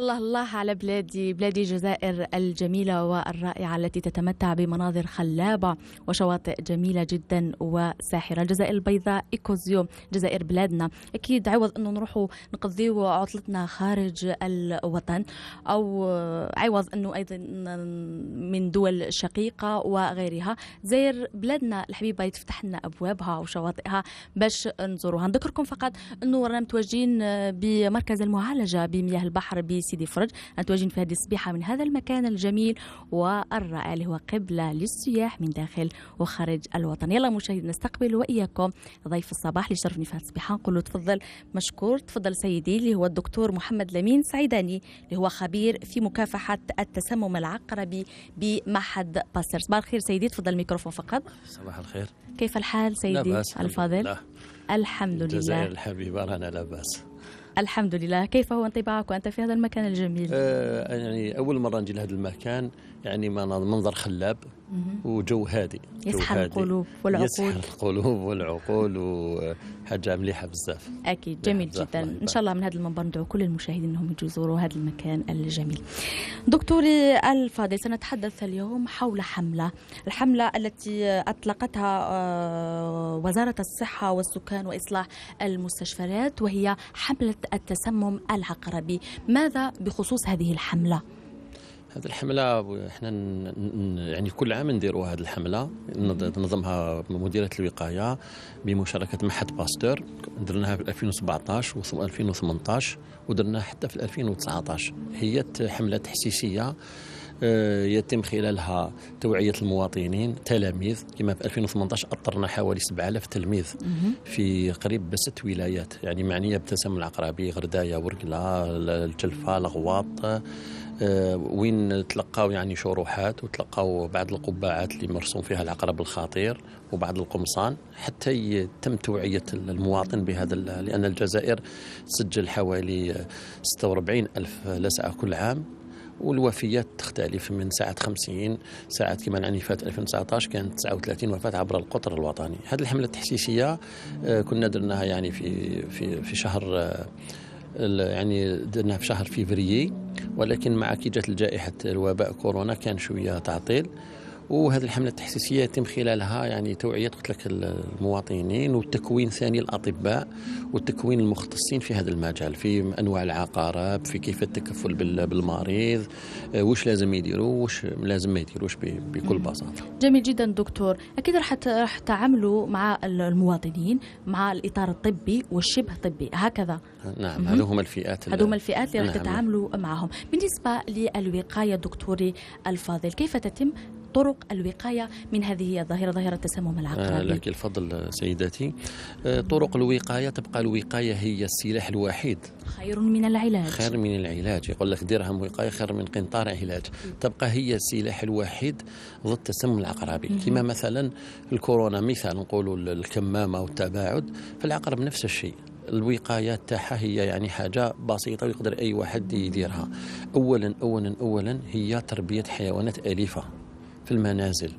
الله الله على بلادي بلادي الجزائر الجميلة والرائعة التي تتمتع بمناظر خلابة وشواطئ جميلة جدا وساحرة الجزائر البيضاء إيكوزيو جزائر بلادنا أكيد عوض أنه نروح نقضيو عطلتنا خارج الوطن أو عوض أنه أيضا من دول شقيقة وغيرها زير بلادنا الحبيبة تفتح لنا أبوابها وشواطئها باش نزوروها نذكركم فقط أنه رانا متواجدين بمركز المعالجة بمياه البحر بي سيدي فرج تواجهني في هذه الصبيحة من هذا المكان الجميل والرائع اللي هو قبلة للسياح من داخل وخارج الوطن يلا مشاهدينا نستقبل وإياكم ضيف الصباح اللي شرفني في هذه الصبيحة نقول له تفضل مشكور تفضل سيدي اللي هو الدكتور محمد لمين سعيداني اللي هو خبير في مكافحة التسمم العقربي بمعهد باستر صباح الخير سيدي تفضل الميكروفون فقط صباح الخير كيف الحال سيدي الفاضل؟ الحمد لله الجزائر الحبيبة رانا لا بأس الحمد لله كيف هو انطباعك وأنت في هذا المكان الجميل؟ آه يعني أول مرة نجي لهذا المكان يعني منظر خلاب وجو هادي يسحر هادي. القلوب والعقول يسحر القلوب والعقول وحاجه مليحه بزاف اكيد جميل جدا ان شاء الله من هذا المنبر ندعو كل المشاهدين انهم يجوا يزوروا هذا المكان الجميل دكتوري الفاضل سنتحدث اليوم حول حمله الحمله التي اطلقتها آه، وزاره الصحه والسكان واصلاح المستشفيات وهي حمله التسمم العقربي ماذا بخصوص هذه الحمله هذه الحمله احنا يعني كل عام نديروا هذه الحمله تنظمها مديريه الوقايه بمشاركه معهد باستور درناها في 2017 و 2018 ودرناها حتى في 2019 هي حمله تحسيسيه آه، يتم خلالها توعية المواطنين تلاميذ كما في 2018 أطرنا حوالي 7000 تلميذ في قريب ست ولايات يعني معنية بتسم العقربي غرداية ورقلة الجلفة الغواط آه، وين تلقاو يعني شروحات وتلقاو بعض القبعات اللي مرسوم فيها العقرب الخطير وبعض القمصان حتى يتم توعية المواطن بهذا لأن الجزائر تسجل حوالي 46 ألف لسعة كل عام والوفيات تختلف من ساعة 50 ساعة كما العنيفات 2019 كانت 39 وفاة عبر القطر الوطني هذه الحملة التحسيسية آه، كنا درناها يعني في في في شهر آه، يعني درناها في شهر فيفريي ولكن مع كي جات الجائحة الوباء كورونا كان شوية تعطيل وهذه الحملة التحسيسية يتم خلالها يعني توعية قلت لك المواطنين والتكوين ثاني الأطباء والتكوين المختصين في هذا المجال في أنواع العقارب في كيف التكفل بالمريض آه، وش لازم يديروا وش لازم ما يديروش بكل بساطة جميل جدا دكتور أكيد راح راح تعاملوا مع المواطنين مع الإطار الطبي والشبه طبي هكذا نعم هذو هما الفئات هذو هما الفئات اللي راح نعم. تتعاملوا معهم بالنسبة للوقاية دكتوري الفاضل كيف تتم طرق الوقاية من هذه الظاهرة ظاهرة تسمم آه، العقرب لك الفضل سيداتي آه، طرق الوقاية تبقى الوقاية هي السلاح الوحيد خير من العلاج خير من العلاج يقول لك درهم وقاية خير من قنطار علاج تبقى هي السلاح الوحيد ضد التسمم العقربي كما مثلا الكورونا مثال نقولوا الكمامة والتباعد فالعقرب نفس الشيء الوقايه تاعها هي يعني حاجه بسيطه ويقدر اي واحد يديرها اولا اولا اولا هي تربيه حيوانات اليفه في المنازل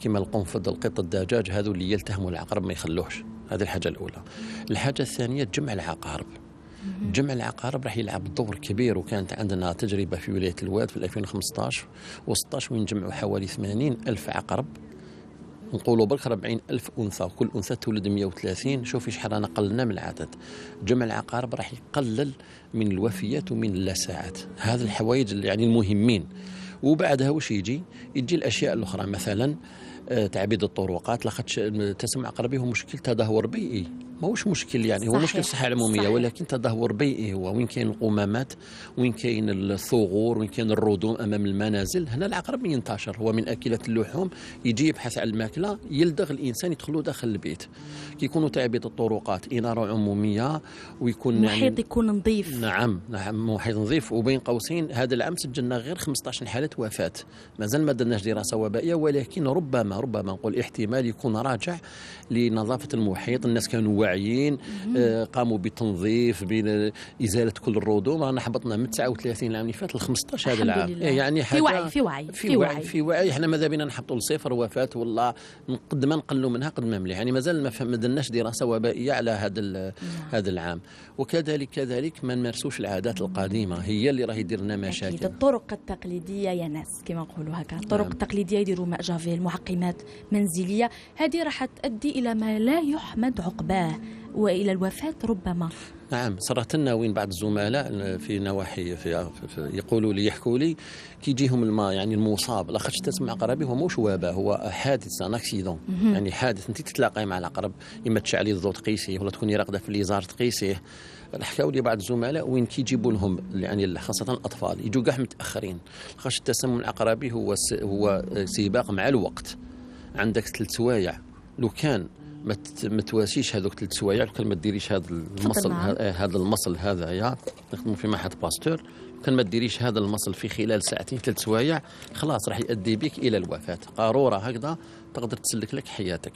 كما القنفذ القط الدجاج هذو اللي يلتهموا العقرب ما يخلوهش هذه الحاجة الأولى الحاجة الثانية جمع العقارب جمع العقارب راح يلعب دور كبير وكانت عندنا تجربة في ولاية الواد في 2015 و16 وين جمعوا حوالي 80 ألف عقرب نقولوا برك 40 ألف أنثى وكل أنثى تولد 130 شوفي شحال رانا قللنا من العدد جمع العقارب راح يقلل من الوفيات ومن اللساعات هذا الحوايج اللي يعني المهمين وبعدها واش يجي يجي الاشياء الاخرى مثلا آه، تعبيد الطرقات لاخاطش تسمع قربي هو مشكل تدهور بيئي ماهوش مشكل يعني صحيح. هو مشكل الصحه العموميه ولكن تدهور بيئي هو وين كاين القمامات وين كاين الثغور وين كاين الردوم امام المنازل هنا العقرب ينتشر هو من اكله اللحوم يجي يبحث على الماكله يلدغ الانسان يدخلوا داخل البيت كيكونوا تعبيد الطرقات اناره عموميه ويكون المحيط يعني يكون نظيف نعم نعم محيط نظيف وبين قوسين هذا العام سجلنا غير 15 حاله وفاه مازال ما درناش دراسه وبائيه ولكن ربما ربما نقول احتمال يكون راجع لنظافه المحيط الناس كانوا الزراعيين آه، قاموا بتنظيف بازاله كل الرضوم رانا حبطنا من 39 العام اللي فات ل 15 هذا العام لله. يعني في وعي في وعي في وعي في وعي احنا ماذا بينا نحطوا لصفر وفاه والله قد ما نقلوا منها قد ما مليح يعني مازال ما درناش دراسه وبائيه على هذا نعم. هذا العام وكذلك كذلك ما نمارسوش العادات القديمه هي اللي راهي دير لنا مشاكل أكيد الطرق التقليديه يا ناس كما نقولوا هكا نعم. الطرق التقليديه يديروا ماء جافيل معقمات منزليه هذه راح تؤدي الى ما لا يحمد عقباه وإلى الوفاة ربما نعم صراحة وين بعض الزملاء في نواحي في يقولوا لي يحكوا لي كيجيهم الماء يعني المصاب لاخاطش تسمع عقربي هو موش وباء هو حادث ان اكسيدون يعني حادث انت تتلاقاي مع العقرب اما تشعلي الضوء تقيسيه ولا تكوني راقده في الليزار تقيسيه حكاو لي بعض الزملاء وين كيجيبوا لهم يعني خاصه الاطفال يجوا كاع متاخرين لاخاطش التسمم العقربي هو هو سباق مع الوقت عندك ثلاث سوايع لو كان ما ما تواسيش هذوك ثلاث سوايع وكان ما ديريش هذا المصل هذا المصل هذايا نخدموا في معهد باستور وكان ما ديريش هذا المصل في خلال ساعتين ثلاث سوايع خلاص راح يؤدي بك الى الوفاه قاروره هكذا تقدر تسلك لك حياتك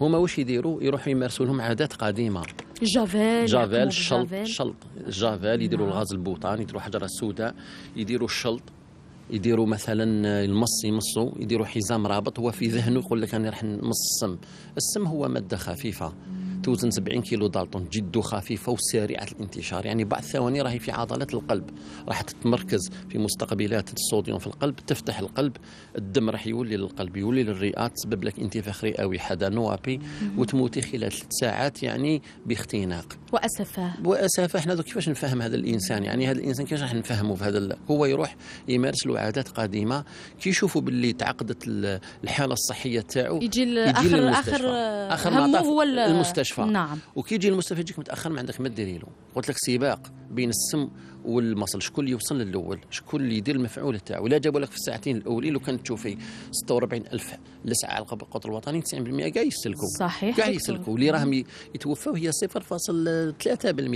هما واش يديروا يروحوا يمارسوا لهم عادات قديمه جافيل جافيل الشلط الشلط الجافيل يديروا نعم. الغاز البوطان يديروا حجره السوداء يديروا الشلط يديروا مثلا المص يمصوا يديروا حزام رابط هو في ذهنه يقول لك انا راح نمص السم السم هو ماده خفيفه توزن 70 كيلو دالتون جد خفيفه وسريعه الانتشار يعني بعد الثواني راهي في عضلات القلب راح تتمركز في مستقبلات الصوديوم في القلب تفتح القلب الدم راح يولي للقلب يولي للرئه تسبب لك انتفاخ رئوي حدا نوابي وتموتي خلال ثلاث ساعات يعني باختناق واسفه واسفه احنا كيفاش نفهم هذا الانسان يعني هذا الانسان كيفاش راح نفهمه في هذا هو يروح يمارس له عادات قديمه كي يشوفوا باللي تعقدت الحاله الصحيه تاعو يجي, يجي اخر اخر اخر هو المستشفى المستشفى نعم وكي يجي المستشفى يجيك متاخر ما عندك ما ديري له قلت لك سباق بين السم والمصل شكون اللي يوصل للاول شكون اللي يدير المفعول تاعو ولا جابوا لك في الساعتين الاولين لو كانت تشوفي 46 الف لسعه على القطر الوطني 90% كاع يسلكوا صحيح كاع يسلكوا اللي راهم يتوفوا هي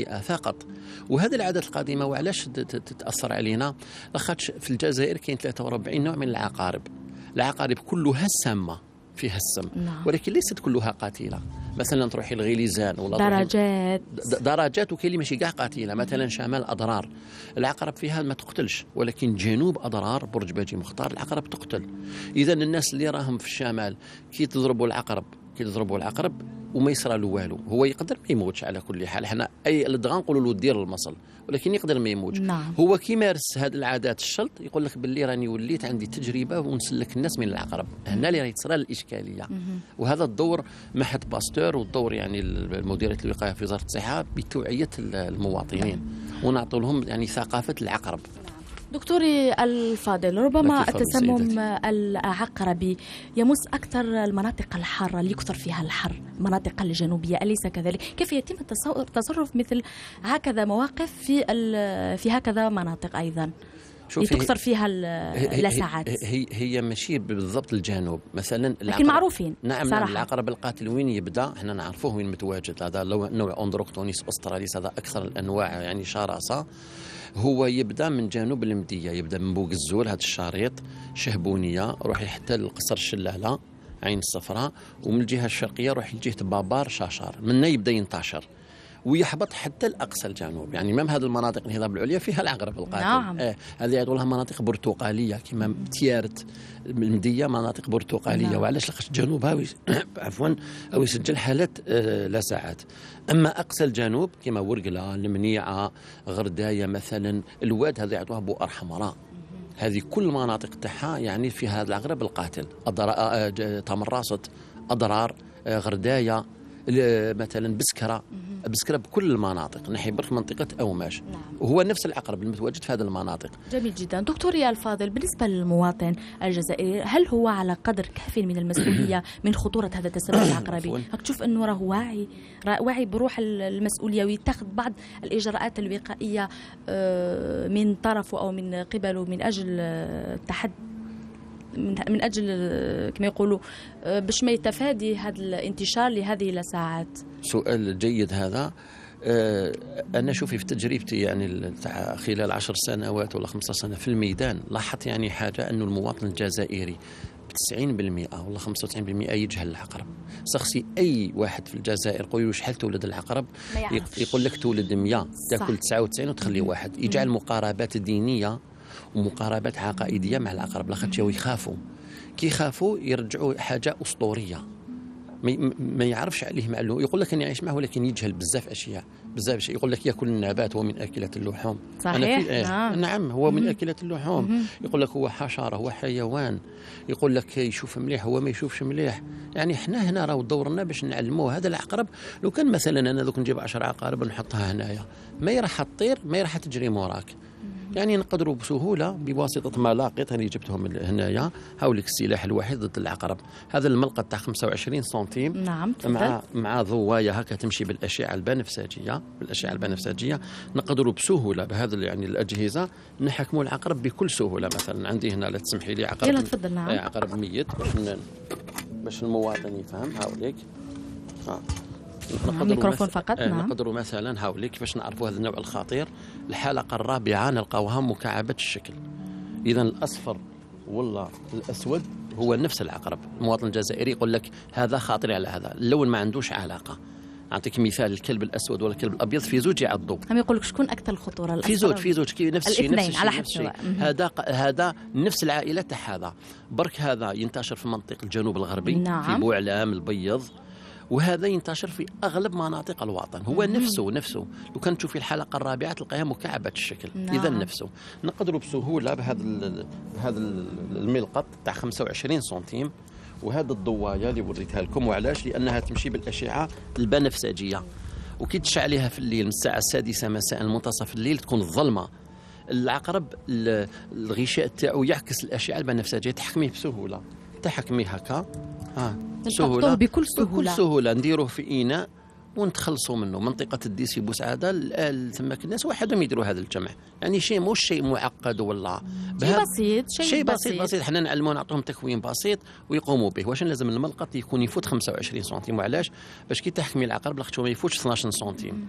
0.3% فقط وهذه العادات القديمه وعلاش تاثر علينا لاخاطش في الجزائر كاين 43 نوع من العقارب العقارب كلها سامه فيها السم لا. نعم. ولكن ليست كلها قاتله مثلا تروحي الغليزان ولا درجات درجات وكاين ماشي كاع قاتله مثلا شمال اضرار العقرب فيها ما تقتلش ولكن جنوب اضرار برج باجي مختار العقرب تقتل اذا الناس اللي راهم في الشمال كي تضربوا العقرب كيضربوا العقرب وما يصرى له والو هو يقدر ما يموتش على كل حال حنا اي الدغا نقولوا له دير المصل ولكن يقدر ما يموتش نعم. هو كيمارس هذه العادات الشلط يقول لك باللي راني وليت عندي تجربه ونسلك الناس من العقرب هنا اللي راهي تصرى الاشكاليه وهذا الدور محط باستور والدور يعني مديريه الوقايه في وزاره الصحه بتوعيه المواطنين نعم. ونعطوا لهم يعني ثقافه العقرب دكتوري الفاضل ربما التسمم العقربي يمس أكثر المناطق الحارة اللي يكثر فيها الحر المناطق الجنوبية أليس كذلك كيف يتم التصرف مثل هكذا مواقف في في هكذا مناطق أيضا شوفي تكثر فيها اللسعات هي هي ماشي بالضبط الجنوب مثلا لكن معروفين نعم, نعم، صراحة. نعم العقرب القاتل وين يبدا احنا نعرفوه وين متواجد هذا نوع اندروكتونيس استراليس هذا اكثر الانواع يعني شراسه هو يبدا من جنوب المديه يبدا من بوق الزول هذا الشريط شهبونيه روحي حتى القصر الشلاله عين الصفراء ومن الجهه الشرقيه روح لجهه بابار شاشار هنا يبدا ينتشر ويحبط حتى لاقصى الجنوب يعني مام هذه المناطق الهضاب العليا فيها العقرب القاتل نعم آه هذه يقول لها مناطق برتقاليه كما تيارت المديه مناطق برتقاليه نعم. وعلاش لقش الجنوب *coughs* عفوا او يسجل حالات آه ساعات اما اقصى الجنوب كما ورقله المنيعه غردايه مثلا الواد هذا يعطوها بؤر حمراء هذه كل مناطق تاعها يعني فيها العقرب القاتل أضرار آه، آه، تمراسط اضرار آه، غردايه مثلا بسكره بسكره بكل المناطق نحي برك منطقه اوماش نعم. وهو نفس العقرب المتواجد في هذه المناطق جميل جدا دكتور يا الفاضل بالنسبه للمواطن الجزائري هل هو على قدر كاف من المسؤوليه *coughs* من خطوره هذا التسبب *coughs* العقربي راك تشوف انه راه واعي واعي بروح المسؤوليه ويتخذ بعض الاجراءات الوقائيه آه، من طرفه او من قبله من اجل التحدي آه، من اجل كما يقولوا آه، باش ما يتفادي هذا الانتشار لهذه الساعات سؤال جيد هذا آه، أنا شوفي في تجربتي يعني خلال عشر سنوات ولا 15 سنة في الميدان لاحظت يعني حاجة أنه المواطن الجزائري 90% ولا 95% يجهل العقرب سخسي اي واحد في الجزائر قول له شحال تولد العقرب يقول لك تولد 100 تاكل 99 وتخلي واحد يجعل مقاربات دينيه ومقاربات عقائديه مع العقرب لاخاطش يخافوا كيخافوا يرجعوا حاجه اسطوريه ما يعرفش عليه معلوم يقول لك انا عايش معه ولكن يجهل بزاف اشياء بزاف شيء يقول لك ياكل النبات هو من اكله اللحوم صحيح أنا في... إيه؟ نعم. نعم هو من اكله اللحوم مم. يقول لك هو حشره هو حيوان يقول لك يشوف مليح هو ما يشوفش مليح يعني حنا هنا راه دورنا باش نعلموه هذا العقرب لو كان مثلا انا دوك نجيب 10 عقارب ونحطها هنايا ما راح تطير ما راح تجري موراك يعني نقدروا بسهوله بواسطه ملاقط اللي جبتهم هنايا هاوليك السلاح الوحيد ضد العقرب هذا الملقط تاع 25 سنتيم نعم مع مع ضوايا هكا تمشي بالاشعه البنفسجيه بالاشعه البنفسجيه نقدروا بسهوله بهذا يعني الاجهزه نحكموا العقرب بكل سهوله مثلا عندي هنا لا تسمحي لي عقرب يلا تفضل نعم إيه، عقرب ميت باش باش المواطن يفهم هاوليك ها آه. الميكروفون فقط إيه، نعم نقدروا مثلا هاولي كيفاش نعرفوا هذا النوع الخطير الحلقه الرابعه نلقاوها مكعبه الشكل اذا الاصفر ولا الاسود هو نفس العقرب المواطن الجزائري يقول لك هذا خاطر على هذا اللون ما عندوش علاقه نعطيك مثال الكلب الاسود ولا الكلب الابيض في زوج يعضوا هم يقول لك شكون اكثر الخطوره في زوج في زوج كي نفس الشيء نفس الشيء هذا هذا نفس العائله تاع هذا برك هذا ينتشر في منطقه الجنوب الغربي نعم. في بوعلام البيض وهذا ينتشر في اغلب مناطق الوطن هو نفسه نفسه لو كان تشوفي الحلقه الرابعه تلقاها مكعبه الشكل نعم. اذا نفسه نقدروا بسهوله بهذا بهذا الملقط تاع 25 سنتيم وهذا الضوايه اللي وريتها لكم وعلاش لانها تمشي بالاشعه البنفسجيه وكي تشعليها في الليل من الساعه السادسه مساء منتصف الليل تكون الظلمه العقرب الغشاء تاعو يعكس الاشعه البنفسجيه تحكميه بسهوله تحكميه هكا اه سهوله بكل سهوله بكل سهوله نديروه في اناء ونتخلصوا منه منطقه الديسي بوسعاده تماك الناس وحدهم يديروا هذا الجمع يعني شيء مش شيء معقد ولا شيء بسيط شيء, شيء بسيط بسيط, حنا نعلموا نعطوهم تكوين بسيط ويقوموا به واش لازم الملقط يكون يفوت 25 سنتيم وعلاش باش كي تحكمي العقرب لاختو ما يفوتش 12 سنتيم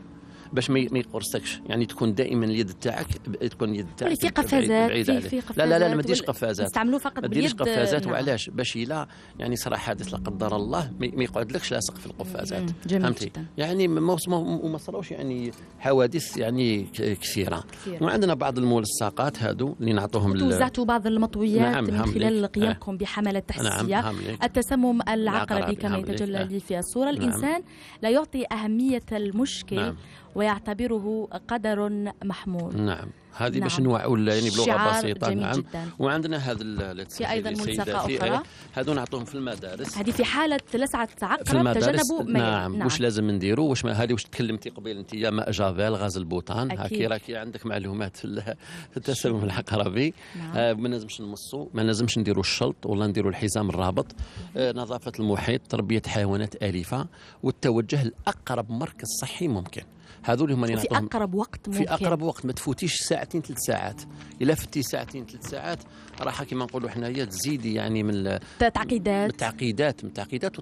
باش ما يقرصكش يعني تكون دائما اليد تاعك تكون اليد تاعك في قفازات بعيد في, في قفازات لا لا لا ما ديش قفازات نستعملوه فقط ما ديش قفازات نعم. وعلاش باش الا يعني صرا حادث لا قدر الله ما يقعدلكش لاصق في القفازات فهمتي يعني وما صراوش يعني حوادث يعني كثيره وعندنا بعض الملصقات هادو اللي نعطوهم توزعتوا بعض المطويات نعم من خلال أه. قيامكم بحمله نعم، تحسيه نعم التسمم العقربي كما يتجلى لي في الصوره نعم. الانسان لا يعطي اهميه المشكل نعم. ويعتبره قدر محمول نعم هذه نعم. باش نوع ولا يعني بلغه بسيطه نعم جداً. وعندنا هذا في ايضا ملصقه اخرى هذو نعطوهم في المدارس هذه في حاله لسعه عقرب تجنبوا نعم. نعم واش لازم نديروا واش هذه واش تكلمتي قبيل انت يا ماء جافيل غاز البوطان هاكي راكي عندك معلومات في التسمم العقربي نعم. آه ما لازمش نمصوا ما لازمش نديروا الشلط ولا نديروا الحزام الرابط آه نظافه المحيط تربيه حيوانات اليفه والتوجه لاقرب مركز صحي ممكن هذول هم اللي نعطيهم في اقرب وقت ممكن في اقرب وقت ما تفوتيش ساعتين ثلاث ساعات الا فتي ساعتين ثلاث ساعات راح كما نقولوا حنايا تزيدي يعني من التعقيدات من التعقيدات من التعقيدات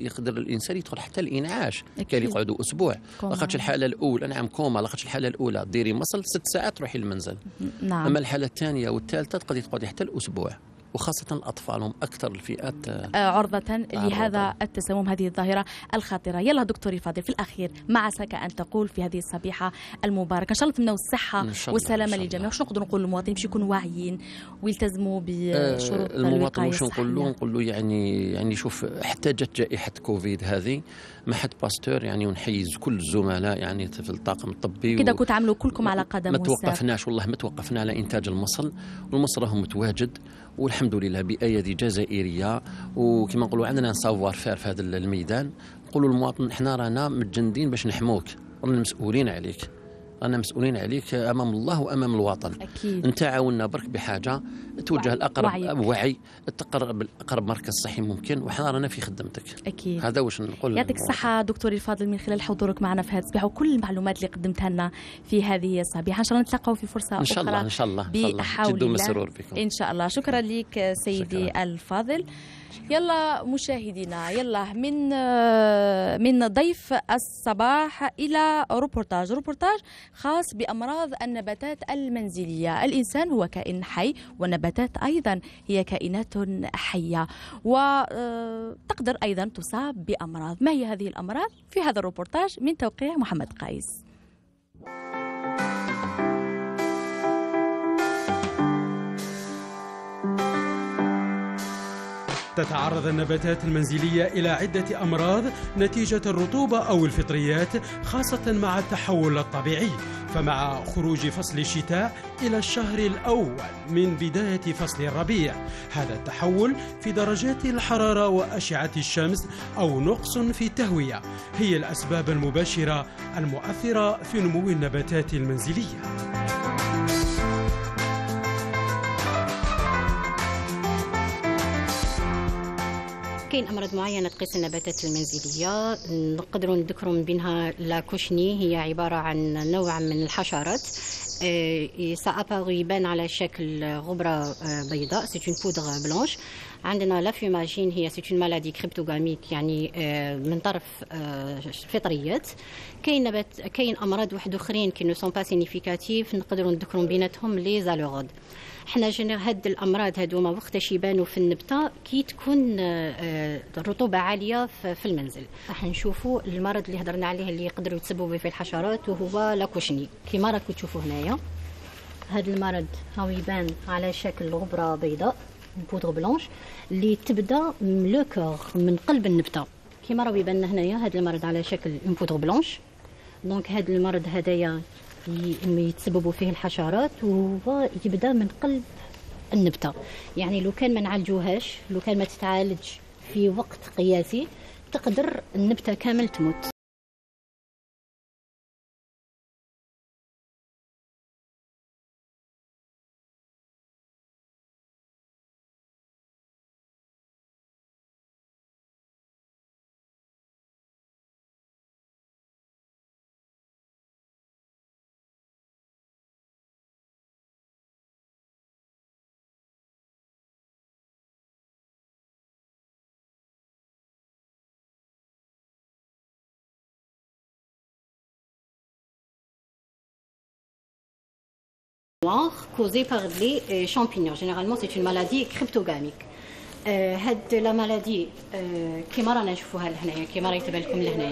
يقدر الانسان يدخل حتى الانعاش كان يقعدوا اسبوع لاخاطش الحاله الاولى نعم كوما لاخاطش الحاله الاولى ديري مصل ست ساعات تروحي المنزل نعم اما الحاله الثانيه والثالثه تقدري تقعدي حتى الاسبوع وخاصة الأطفال هم أكثر الفئات آه، آه، عرضة لهذا التسمم هذه الظاهرة الخطيرة يلا دكتوري فاضل في الأخير ما عساك أن تقول في هذه الصبيحة المباركة إن شاء الله تمنوا الصحة والسلامة للجميع وش نقدر نقول للمواطنين باش يكونوا واعيين ويلتزموا آه، بشروط المواطن وش نقول له نقول له يعني يعني شوف حتى جت جائحة كوفيد هذه ما حد باستور يعني ونحيز كل الزملاء يعني في الطاقم الطبي كده كنتوا تعملوا كلكم على قدم ما توقفناش والله ما توقفنا على إنتاج المصل والمصل راه متواجد والحمد لله بايادي جزائريه وكما نقولوا عندنا سافوار فير في هذا الميدان نقولوا للمواطن احنا رانا متجندين باش نحموك رانا مسؤولين عليك رانا مسؤولين عليك امام الله وامام الوطن اكيد انت عاونا برك بحاجه توجه الاقرب وعي تقرب الاقرب مركز صحي ممكن وحنا رانا في خدمتك اكيد هذا واش نقول يعطيك الصحه دكتور الفاضل من خلال حضورك معنا في هذا الصباح وكل المعلومات اللي قدمتها لنا في هذه الصبيحه ان شاء الله نتلاقاو في فرصه اخرى ان شاء الله ان شاء الله بحول الله مسرور بكم ان شاء الله شكرا لك سيدي شكرا. الفاضل يلا مشاهدينا يلا من آه، من ضيف الصباح الى روبورتاج روبورتاج خاص بامراض النباتات المنزليه الانسان هو كائن حي والنباتات ايضا هي كائنات حيه وتقدر آه، ايضا تصاب بامراض ما هي هذه الامراض في هذا الروبورتاج من توقيع محمد قيس تتعرض النباتات المنزلية إلى عدة أمراض نتيجة الرطوبة أو الفطريات خاصة مع التحول الطبيعي فمع خروج فصل الشتاء إلى الشهر الأول من بداية فصل الربيع هذا التحول في درجات الحرارة وأشعة الشمس أو نقص في التهوية هي الأسباب المباشرة المؤثرة في نمو النباتات المنزلية كاين امراض معينه تقيس النباتات المنزليه نقدروا نذكروا من بينها لاكوشني هي عباره عن نوع من الحشرات آه، سا يبان على شكل غبره آه، بيضاء سي اون بودغ بلونش عندنا فيماجين هي سي اون مالادي كريبتوغاميك يعني آه، من طرف فطريات كاين نبات كاين امراض واحد اخرين كي نو سون با سينيفيكاتيف نقدروا نذكروا بيناتهم لي زالوغود حنا جينا هاد الامراض هادوما وقتاش يبانوا في النبته كي تكون الرطوبه آه، آه، عاليه في المنزل راح نشوفوا المرض اللي هضرنا عليه اللي يقدروا يتسببوا في الحشرات وهو لاكوشني كيما راكم تشوفوا هنايا هاد المرض هاو يبان على شكل غبره بيضاء بودغ بلونش اللي تبدا من لو من قلب النبته كيما راهو يبان هنايا هاد المرض على شكل بودغ بلونش دونك هاد المرض هدايا يتسببوا فيه الحشرات وهو يبدا من قلب النبته يعني لو كان ما نعالجوهاش لو كان ما تتعالج في وقت قياسي تقدر النبته كامل تموت causée par les euh, champignons. Généralement, c'est une maladie cryptogamique. C'est euh, une maladie euh, qui est n'avons pas vécue ici.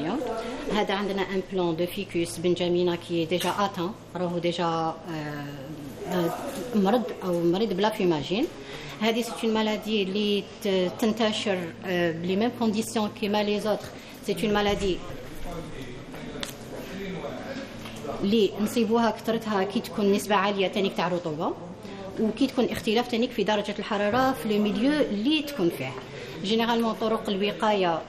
C'est un plan de ficus benjamina qui est déjà atteint. Il est déjà malade. C'est une maladie qui se présente dans les mêmes conditions que les autres. C'est une maladie اللي نصيبوها كثرتها كي تكون نسبه عاليه تانيك تاع رطوبه وكي تكون اختلاف تانيك في درجه الحراره في لو ميليو اللي تكون فيه جينيرالمون طرق الوقايه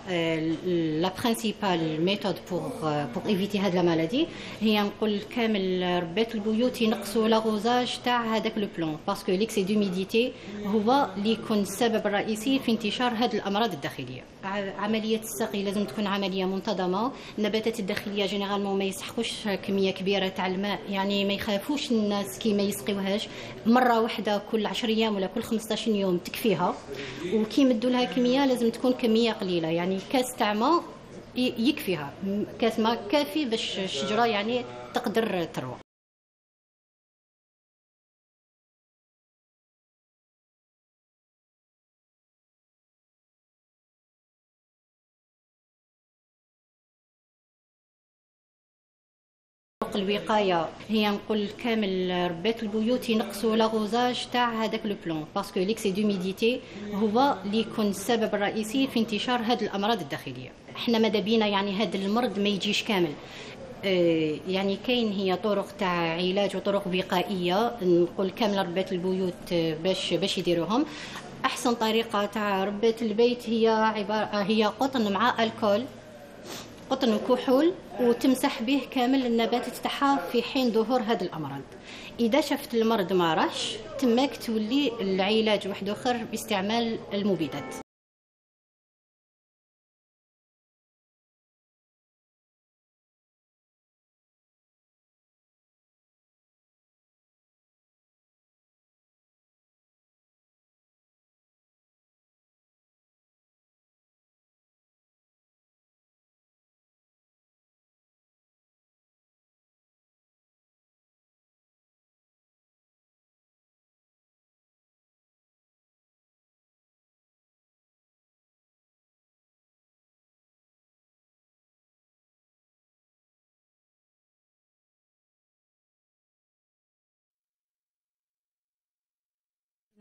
لا برينسيبال ميثود بوغ بوغ ايفيتي هاد لا مالادي هي نقول كامل ربات البيوت ينقصوا لاغوزاج تاع هذاك لو بلون باسكو ليكسي دوميديتي هو اللي يكون السبب الرئيسي في انتشار هاد الامراض الداخليه عمليه السقي لازم تكون عمليه منتظمه النباتات الداخليه جينيرالمون ما يسحقوش كميه كبيره تاع الماء يعني ما يخافوش الناس كي ما يسقيوهاش مره واحده كل 10 ايام ولا كل 15 يوم تكفيها وكي يمدوا لها كميه لازم تكون كميه قليله يعني كاس تاع ماء يكفيها كاس ماء كافي باش الشجره يعني تقدر تروى طرق الوقايه هي نقول كامل ربات البيوت ينقصوا لاغوزاج تاع هذاك لو بلون باسكو ليكسي دوميديتي هو اللي يكون السبب الرئيسي في انتشار هذه الامراض الداخليه احنا ماذا بينا يعني هذا المرض ما يجيش كامل آه، يعني كاين هي طرق تاع علاج وطرق وقائيه نقول كامل ربات البيوت آه، باش باش يديروهم احسن طريقه تاع ربات البيت هي عباره هي قطن مع الكول قطن الكحول وتمسح به كامل النباتات تاعها في حين ظهور هذا الامراض اذا شفت المرض ما راحش تماك تولي العلاج واحد اخر باستعمال المبيدات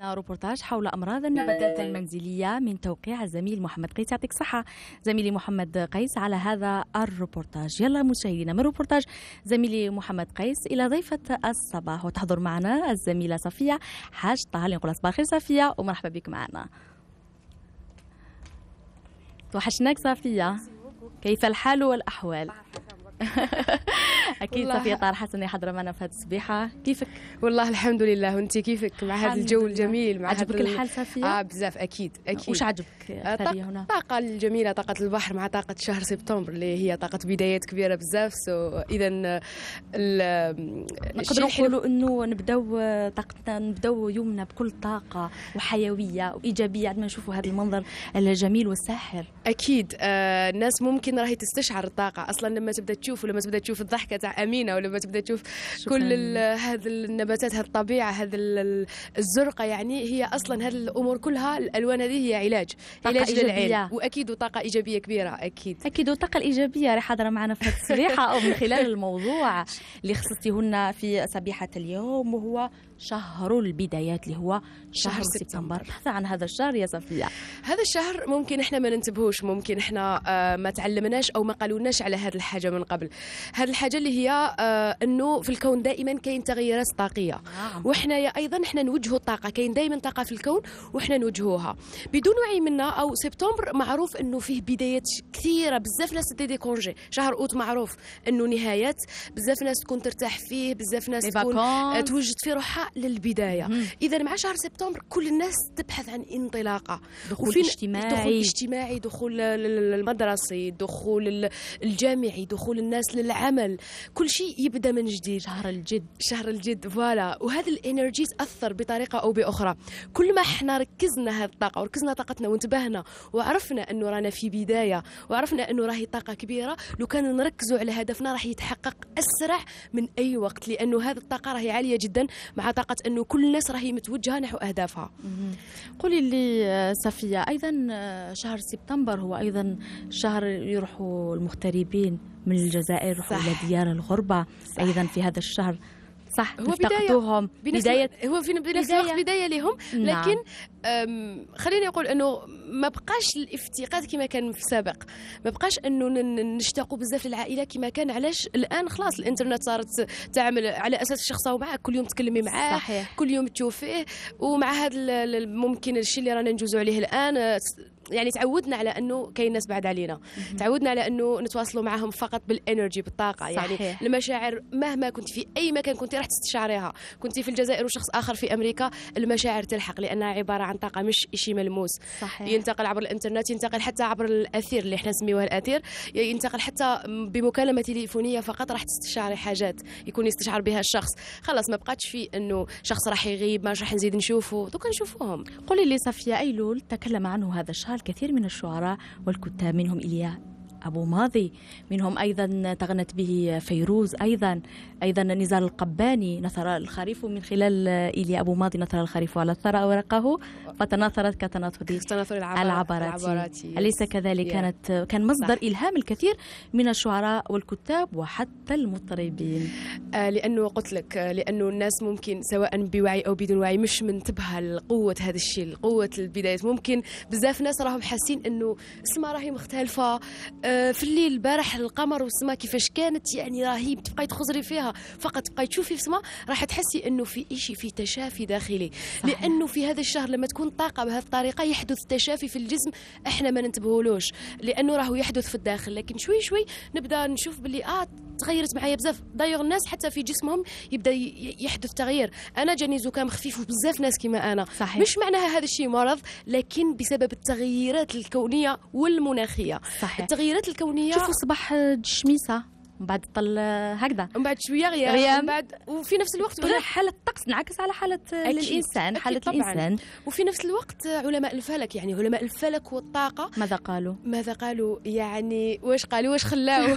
روبورتاج حول امراض النباتات المنزليه من توقيع الزميل محمد قيس يعطيك الصحه زميلي محمد قيس على هذا الروبورتاج يلا مشاهدينا من روبورتاج زميلي محمد قيس الى ضيفه الصباح وتحضر معنا الزميله صفيه حاج طه نقول صباح الخير صفيه ومرحبا بك معنا توحشناك صفيه كيف الحال والاحوال *laughs* اكيد صفية طار اللي حاضره معنا في هذه الصبيحه كيفك والله الحمد لله وانت كيفك مع هذا الجو الجميل مع عجبك الحال صفية اه بزاف اكيد اكيد وش عجبك آه، هنا الطاقه الجميله طاقه البحر مع طاقه شهر سبتمبر اللي هي طاقه بدايات كبيره بزاف سو اذا نقدروا نقولوا انه نبداو آه، طاقتنا نبداو يومنا بكل طاقه وحيويه وايجابيه عندما نشوفوا هذا المنظر الجميل والساحر اكيد آه الناس ممكن راهي تستشعر الطاقه اصلا لما تبدا تشوف ولما تبدا تشوف الضحكه تاع امينه ولما تبدا تشوف كل هذه النباتات هذه الطبيعه هذه الزرقه يعني هي اصلا هذه الامور كلها الالوان هذه هي علاج طاقة علاج للعين واكيد طاقه ايجابيه كبيره اكيد اكيد الطاقه الايجابيه راح حاضره معنا في هذه الصبيحه او من خلال الموضوع اللي خصصتيهن في صبيحه اليوم وهو شهر البدايات اللي هو شهر, شهر سبتمبر ماذا عن هذا الشهر يا صفية؟ هذا الشهر ممكن احنا ما ننتبهوش ممكن احنا آه، ما تعلمناش او ما قالولناش على هذه الحاجة من قبل هذه الحاجة اللي هي آه، انه في الكون دائما كاين تغييرات طاقية نعم. واحنا وحنايا ايضا احنا نوجهوا الطاقة كاين دائما طاقة في الكون وحنا نوجهوها بدون وعي منا او سبتمبر معروف انه فيه بدايات كثيرة بزاف ناس دي كونجي شهر اوت معروف انه نهايات بزاف ناس تكون ترتاح فيه بزاف ناس تكون آه، توجد في روحها للبدايه اذا مع شهر سبتمبر كل الناس تبحث عن انطلاقه دخول وفين اجتماعي دخول اجتماعي دخول المدرسي دخول الجامعي دخول الناس للعمل كل شيء يبدا من جديد شهر الجد شهر الجد فوالا وهذا الانرجي تاثر بطريقه او باخرى كل ما احنا ركزنا هذه الطاقه وركزنا طاقتنا وانتبهنا وعرفنا انه رانا في بدايه وعرفنا انه راهي طاقه كبيره لو كان نركزوا على هدفنا راح يتحقق اسرع من اي وقت لانه هذه الطاقه راهي عاليه جدا مع طاقه انه كل الناس راهي متوجهه نحو اهدافها قولي لي آه، صفيه ايضا آه، شهر سبتمبر هو ايضا شهر يروحوا المغتربين من الجزائر يروحوا الى ديار الغربة صح. أيضا في هذا الشهر صح هو بداية, بداية هو في نفس الوقت بداية, لهم لهم نعم. لكن خليني نقول انه ما بقاش الافتقاد كما كان في السابق ما بقاش انه نشتاقوا بزاف للعائله كما كان علاش الان خلاص الانترنت صارت تعمل على اساس الشخص هو كل يوم تكلمي معاه صحيح. كل يوم تشوفيه ومع هذا ممكن الشيء اللي رانا نجوزوا عليه الان يعني تعودنا على انه كاين ناس بعد علينا تعودنا على انه نتواصلوا معاهم فقط بالانرجي بالطاقه يعني صحيح. يعني المشاعر مهما كنت في اي مكان كنت راح تستشعريها كنت في الجزائر وشخص اخر في امريكا المشاعر تلحق لانها عباره عن طاقه مش شيء ملموس صحيح. ينتقل عبر الانترنت ينتقل حتى عبر الاثير اللي احنا نسميوه الاثير ينتقل حتى بمكالمه تليفونيه فقط راح تستشعري حاجات يكون يستشعر بها الشخص خلاص ما بقاتش في انه شخص راح يغيب ما راح نزيد نشوفه دوكا نشوفوهم قولي لي صفيه ايلول تكلم عنه هذا الشهر الكثير من الشعراء والكتاب منهم إليا أبو ماضي منهم أيضا تغنت به فيروز أيضا أيضا نزار القباني نثر الخريف من خلال إيليا أبو ماضي نثر الخريف على الثرى ورقه فتناثرت كتناثر العبراتي أليس كذلك كانت كان مصدر صح. إلهام الكثير من الشعراء والكتاب وحتى المطربين آه، لأنه قلت لك آه، لأنه الناس ممكن سواء بوعي أو بدون وعي مش منتبهة لقوة هذا الشيء لقوة البدايات ممكن بزاف ناس راهم حاسين أنه اسمها راهي مختلفة آه، آه، في الليل البارح القمر والسماء كيفاش كانت يعني رهيب تبقاي تخزري فيها فقط تبقاي تشوفي في السماء راح تحسي انه في شيء في تشافي داخلي صحيح. لانه في هذا الشهر لما تكون طاقه بهذه الطريقه يحدث تشافي في الجسم احنا ما ننتبهولوش لانه راهو يحدث في الداخل لكن شوي شوي نبدا نشوف باللي اه تغيرت معايا بزاف دايوغ الناس حتى في جسمهم يبدا يحدث تغيير انا جاني زكام خفيف وبزاف ناس كما انا صحيح. مش معناها هذا الشيء مرض لكن بسبب التغييرات الكونيه والمناخيه صحيح. التغييرات التغييرات الكونيه شوفوا صباح الشميسه من بعد طل هكذا من بعد شويه غياب غياب من بعد وفي نفس الوقت طلع حاله الطقس انعكس على حاله أكيد. الانسان حاله طبعاً. الانسان وفي نفس الوقت علماء الفلك يعني علماء الفلك والطاقه ماذا قالوا ماذا قالوا يعني واش قالوا واش خلاو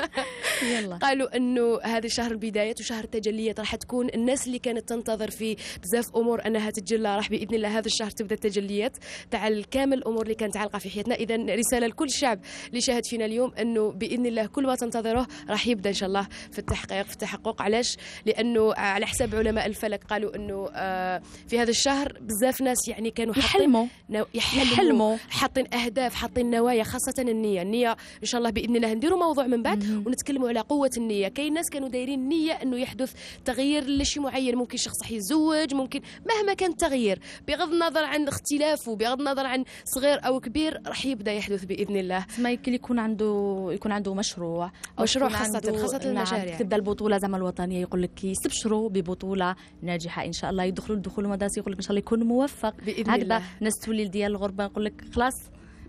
*laughs* يلا *laughs* قالوا انه هذا شهر البدايات وشهر التجليات راح تكون الناس اللي كانت تنتظر في بزاف امور انها تتجلى راح باذن الله هذا الشهر تبدا التجليات تاع كامل الامور اللي كانت عالقه في حياتنا اذا رساله لكل شعب اللي شاهد فينا اليوم انه باذن الله كل ما تنتظره راح يبدا ان شاء الله في التحقيق في التحقق علاش لانه على حساب علماء الفلك قالوا انه آه، في هذا الشهر بزاف ناس يعني كانوا يحلموا يحلموا حاطين اهداف حاطين نوايا خاصه النيه النيه ان شاء الله باذن الله نديروا موضوع من بعد ونتكلموا على قوه النيه كاين ناس كانوا دايرين نيه انه يحدث تغيير لشيء معين ممكن شخص راح يتزوج ممكن مهما كان التغيير بغض النظر عن اختلافه بغض النظر عن صغير او كبير راح يبدا يحدث باذن الله ما يمكن يكون عنده يكون عنده مشروع أو مشروع المشروع خاصة خاصة المشاريع يعني. تبدا البطولة زعما الوطنية يقول لك يستبشروا ببطولة ناجحة إن شاء الله يدخلوا الدخول المدرسي يقول لك إن شاء الله يكون موفق بإذن هكذا الناس تولي ديال الغربة نقول لك خلاص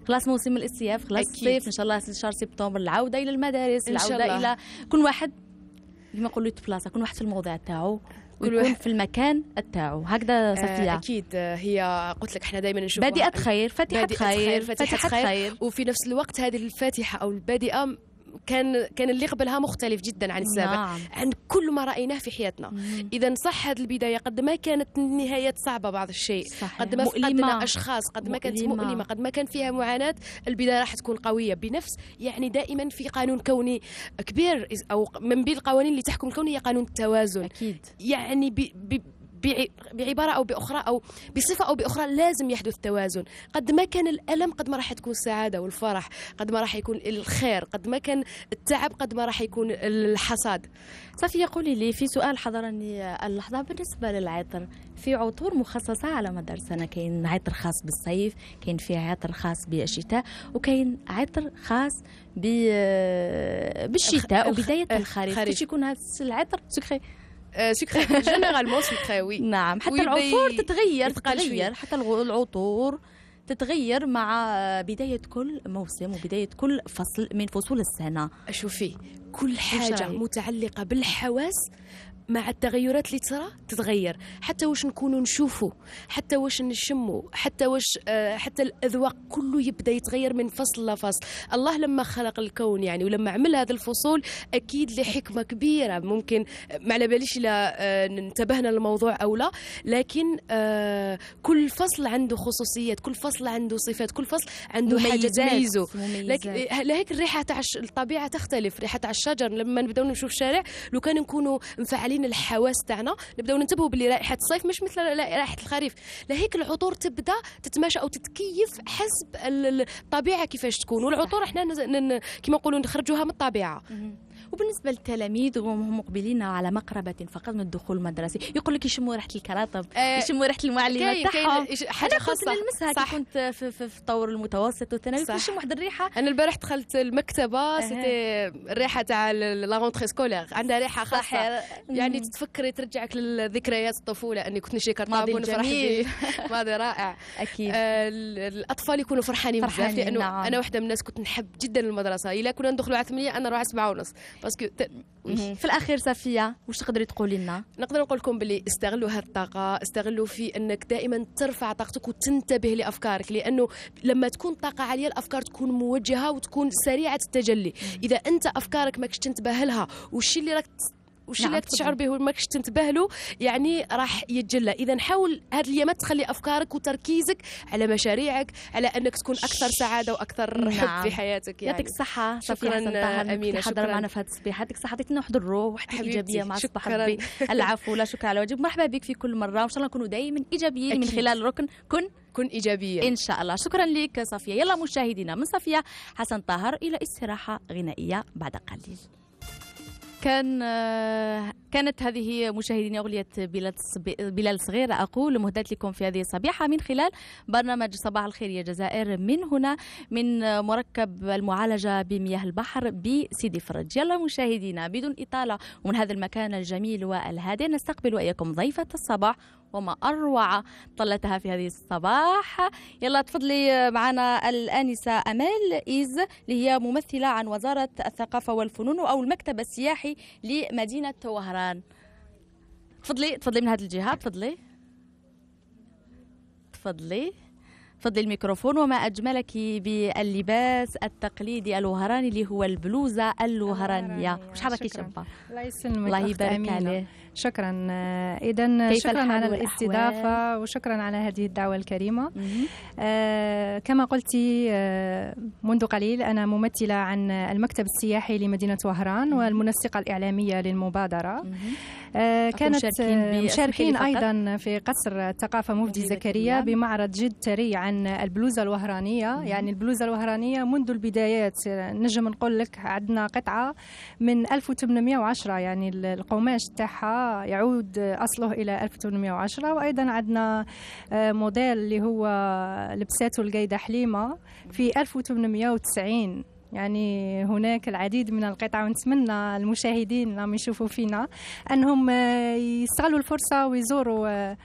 خلاص موسم الاستياف خلاص الصيف ان شاء الله شهر سبتمبر العوده الى المدارس العوده الى كل واحد كما نقولوا يتبلاصه كل واحد في الموضع تاعو ويكون في المكان تاعو هكذا آه، صفيه اكيد هي قلت لك احنا دائما نشوف بادئه خير فاتحه خير فاتحه خير, فاتحة خير, فاتحة خير وفي نفس الوقت هذه الفاتحه او البادئه كان كان اللي قبلها مختلف جدا عن السابق نعم. عن كل ما رايناه في حياتنا اذا صح هذه البدايه قد ما كانت النهايات صعبه بعض الشيء صحيح. قد ما فقدنا اشخاص قد ما كانت مؤلمه قد ما كان فيها معاناه البدايه راح تكون قويه بنفس يعني دائما في قانون كوني كبير او من بين القوانين اللي تحكم الكون هي قانون التوازن أكيد. يعني ب... ب... بعبارة أو بأخرى أو بصفة أو بأخرى لازم يحدث توازن قد ما كان الألم قد ما راح تكون السعادة والفرح قد ما راح يكون الخير قد ما كان التعب قد ما راح يكون الحصاد صافي يقولي لي في سؤال حضرني آه، اللحظة بالنسبة للعطر في عطور مخصصة على مدار السنة كاين عطر خاص بالصيف كاين في عطر خاص بالشتاء وكاين عطر خاص آه، بالشتاء وبداية الخريف كيفاش يكون هذا العطر سكري آه سكري جينيرالمون سكري وي نعم حتى العصور تتغير تتغير حتى العطور تتغير مع آه، بداية كل موسم وبداية كل فصل من فصول السنة شوفي كل حاجة متعلقة بالحواس مع التغيرات اللي تصرى تتغير حتى واش نكونوا نشوفوا حتى واش نشموا حتى واش آه، حتى الاذواق كله يبدا يتغير من فصل لفصل الله لما خلق الكون يعني ولما عمل هذه الفصول اكيد لحكمه كبيره ممكن ما على باليش الا آه، انتبهنا للموضوع او لا لكن آه، كل فصل عنده خصوصيات كل فصل عنده صفات كل فصل عنده حاجه تميزه لكن لهيك الريحه تاع الطبيعه تختلف ريحه تاع الشجر لما نبداو نشوف الشارع لو كان نكونوا مفعلين بين الحواس تاعنا نبداو ننتبهوا باللي رائحه الصيف مش مثل رائحه الخريف لهيك العطور تبدا تتماشى او تتكيف حسب الطبيعه كيفاش تكون والعطور احنا كيما نقولوا نخرجوها من الطبيعه وبالنسبه للتلاميذ وهم مقبلين على مقربه فقط من الدخول المدرسي يقول لك يشموا ريحه الكراطب آه، يشموا ريحه المعلمه تاعهم حاجه خاصه نلمسها كي كنت في, في, في الطور المتوسط والثانوي يشم واحد الريحه انا البارح دخلت المكتبه سيتي الريحه تاع لا رونتري سكولير عندها ريحه خاصه يعني تتفكري ترجعك للذكريات الطفوله اني كنت نشري كرطاب ونفرح ماضي رائع اكيد آه، الاطفال يكونوا فرحانين بزاف لانه نعم. انا واحده من الناس كنت نحب جدا المدرسه الا كنا ندخلوا على 8 انا نروح على 7 ونص باسكو ت... في الاخير صفيه واش تقدري تقولي لنا نقدر نقول لكم بلي استغلوا هذه الطاقه استغلوا في انك دائما ترفع طاقتك وتنتبه لافكارك لانه لما تكون طاقه عاليه الافكار تكون موجهه وتكون سريعه التجلي اذا انت افكارك ماكش تنتبه لها والشيء اللي راك وش نعم اللي تشعر به وماكش تنتبه له يعني راح يتجلى اذا حاول هذه الايامات تخلي افكارك وتركيزك على مشاريعك على انك تكون اكثر سعاده واكثر نعم. حب في نعم. حياتك يعني يعطيك الصحه شكرا امينه شكرا معنا في هذا الصباح يعطيك الصحه عطيتنا واحد الروح واحد الايجابيه مع الصباح ربي العفو لا شكرا على واجب مرحبا بك في كل مره وان شاء الله نكونوا دائما ايجابيين من خلال ركن كن كن إيجابية إن شاء الله شكرا لك صفية يلا مشاهدينا من صفية حسن طاهر إلى استراحة غنائية بعد قليل كان آه، كانت هذه مشاهدينا أغلية بلال صغيرة أقول مهداة لكم في هذه الصبيحة من خلال برنامج صباح الخير يا جزائر من هنا من مركب المعالجة بمياه البحر بسيدي فرج يلا مشاهدينا بدون إطالة ومن هذا المكان الجميل والهادئ نستقبل وإياكم ضيفة الصباح وما أروع طلتها في هذه الصباح يلا تفضلي معنا الآنسة أمال إيز اللي هي ممثلة عن وزارة الثقافة والفنون أو المكتب السياحي لمدينة وهران تفضلي تفضلي من هذه الجهة تفضلي تفضلي تفضلي الميكروفون وما أجملك باللباس التقليدي الوهراني اللي هو البلوزة الوهرانية وش حضرتك شابة الله يسلمك الله يبارك عليك شكرا آه، إذا شكرا على الاستضافة وشكرا على هذه الدعوة الكريمة آه كما قلت آه منذ قليل أنا ممثلة عن المكتب السياحي لمدينة وهران والمنسقة الإعلامية للمبادرة آه كانت مشاركين أيضا في قصر الثقافة مفدي زكريا بمعرض جد ثري عن البلوزة الوهرانية مم. يعني البلوزة الوهرانية منذ البدايات نجم نقول لك عندنا قطعة من 1810 يعني القماش تاعها يعود أصله إلى 1810 وأيضا عندنا آه، موديل اللي هو لبساته القايده حليمة في 1890 يعني هناك العديد من القطع ونتمنى المشاهدين اللي يشوفوا فينا انهم آه، يستغلوا الفرصه ويزوروا آه،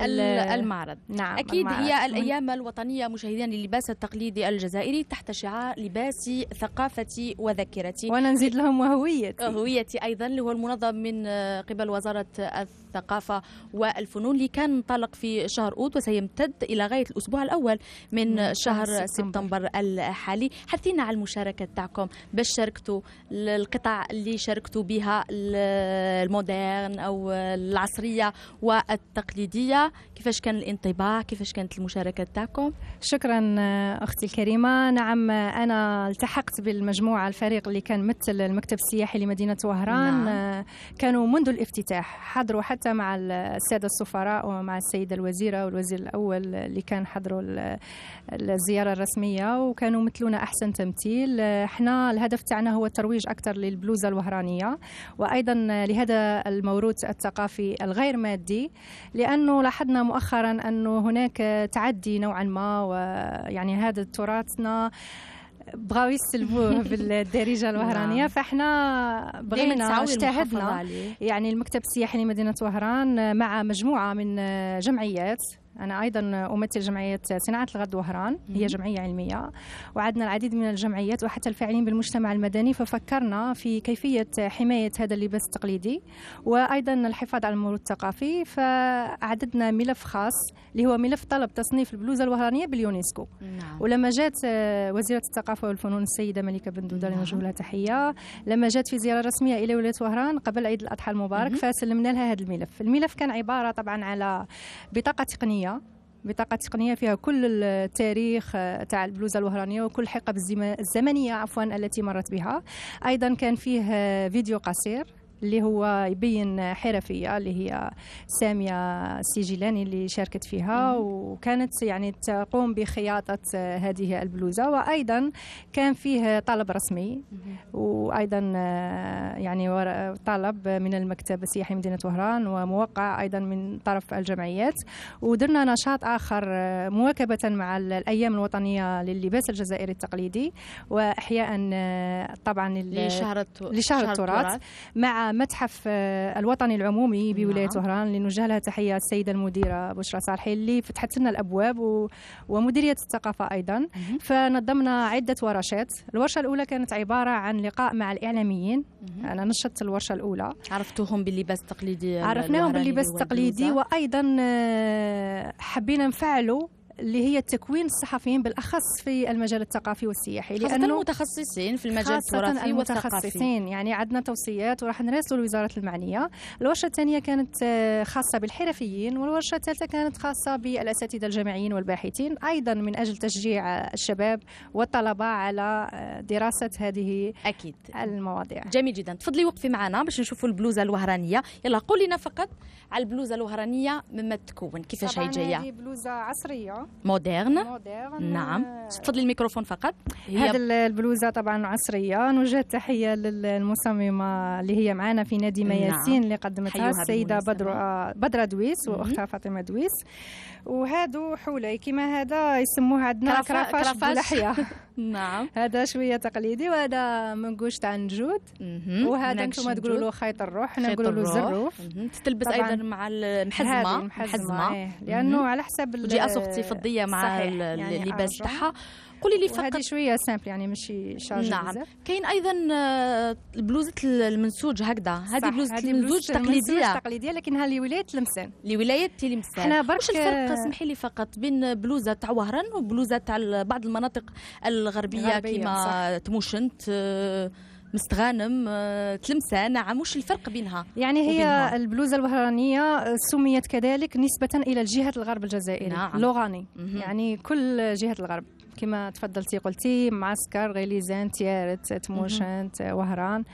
المعرض نعم أكيد المعرض. هي الأيام الوطنية مشاهدينا للباس التقليدي الجزائري تحت شعار لباسي ثقافتي وذاكرتي وأنا نزيد لهم وهويتي هويتي أيضا اللي هو المنظم من قبل وزارة الثقافة الثقافة والفنون اللي كان انطلق في شهر أوت وسيمتد إلى غاية الأسبوع الأول من, شهر سبتمبر الحالي حثينا على المشاركة تاعكم باش شاركتوا القطع اللي شاركتوا بها المودرن أو العصرية والتقليدية كيفاش كان الانطباع كيفاش كانت المشاركة تاعكم شكرا أختي الكريمة نعم أنا التحقت بالمجموعة الفريق اللي كان مثل المكتب السياحي لمدينة وهران نعم. كانوا منذ الافتتاح حضروا حتى حتى مع الساده السفراء ومع السيده الوزيره والوزير الاول اللي كان حضروا الزياره الرسميه وكانوا مثلونا احسن تمثيل احنا الهدف تاعنا هو الترويج اكثر للبلوزه الوهرانيه وايضا لهذا الموروث الثقافي الغير مادي لانه لاحظنا مؤخرا انه هناك تعدي نوعا ما ويعني هذا تراثنا بغاو يسلبوه *laughs* بالدارجه الوهرانيه نعم. فاحنا بغينا اجتهدنا يعني المكتب السياحي لمدينه وهران مع مجموعه من جمعيات أنا أيضا أمثل جمعية صناعة الغد وهران هي جمعية علمية وعدنا العديد من الجمعيات وحتى الفاعلين بالمجتمع المدني ففكرنا في كيفية حماية هذا اللباس التقليدي وأيضا الحفاظ على المرور الثقافي فأعددنا ملف خاص اللي هو ملف طلب تصنيف البلوزة الوهرانية باليونسكو نعم. ولما جات وزيرة الثقافة والفنون السيدة ملكة بن دودة نعم. لنوجه لها تحية لما جات في زيارة رسمية إلى ولاية وهران قبل عيد الأضحى المبارك فسلمنا لها هذا الملف الملف كان عبارة طبعا على بطاقة تقنية تقنيه بطاقه تقنيه فيها كل التاريخ آه، تاع البلوزه الوهرانيه وكل الحقب الزمنيه عفوا التي مرت بها ايضا كان فيه آه، فيديو قصير اللي هو يبين حرفيه اللي هي ساميه السجلاني اللي شاركت فيها وكانت يعني تقوم بخياطه هذه البلوزه وايضا كان فيه طلب رسمي وايضا آه، يعني طلب من المكتب السياحي مدينه وهران وموقع ايضا من طرف الجمعيات ودرنا نشاط اخر آه، مواكبه مع الايام الوطنيه للباس الجزائري التقليدي واحياء آه، طبعا لشهر التراث مع متحف آه، الوطني العمومي نعم. بولايه وهران لنوجه لها تحيه السيده المديره بشرى صالحي اللي فتحت لنا الابواب و... ومديريه الثقافه ايضا فنظمنا عده ورشات الورشه الاولى كانت عباره عن لقاء مع الاعلاميين انا نشطت الورشه الاولى عرفتوهم باللباس التقليدي عرفناهم باللباس التقليدي وايضا آه، حبينا نفعلوا اللي هي تكوين الصحفيين بالاخص في المجال الثقافي والسياحي لانه المتخصصين في المجال التراثي المتخصصين يعني عندنا توصيات وراح نراسلوا الوزاره المعنيه الورشه الثانيه كانت آه، خاصه بالحرفيين والورشه الثالثه كانت خاصه بالاساتذه الجامعيين والباحثين ايضا من اجل تشجيع الشباب والطلبه على آه، دراسه هذه اكيد المواضيع جميل جدا تفضلي وقفي معنا باش نشوفوا البلوزه الوهرانيه يلا قولي لنا فقط على البلوزه الوهرانيه مما تكون كيفاش هي جايه هذه بلوزه عصريه موديرن نعم تفضلي الميكروفون فقط هذه البلوزه طبعا عصريه نوجه التحيه للمصممه اللي هي معنا في نادي نعم. مياسين نعم. اللي قدمتها السيده بدر بدر دويس واختها فاطمه دويس وهادو حولي كما هذا يسموه عندنا كرافاش بلحيه *laughs* نعم هذا شويه تقليدي وهذا منقوش تاع نجود وهذا انتم تقولوا له خيط الروح حنا نقولوا له زروف تتلبس ايضا مع المحزمه المحزمه إيه، لانه على حسب الجي اسوغتي فضيه مع يعني اللباس تاعها قولي لي فقط شويه سامبل يعني ماشي شارج نعم كاين ايضا آه، بلوزه المنسوج هكذا هذه بلوزه المنسوج التقليديه التقليديه لكنها لولايه تلمسان لولايه تلمسان حنا برك واش الفرق سمحي لي فقط بين بلوزه تاع وهران وبلوزه تاع بعض المناطق الغربيه كيما تموشنت آه، مستغانم آه، تلمسان نعم وش الفرق بينها يعني هي وبينها. البلوزه الوهرانيه سميت كذلك نسبه الى الجهه الغرب الجزائري نعم. لغاني يعني كل جهه الغرب كما تفضلتي قلتي معسكر غليزان تيارت تموشنت وهران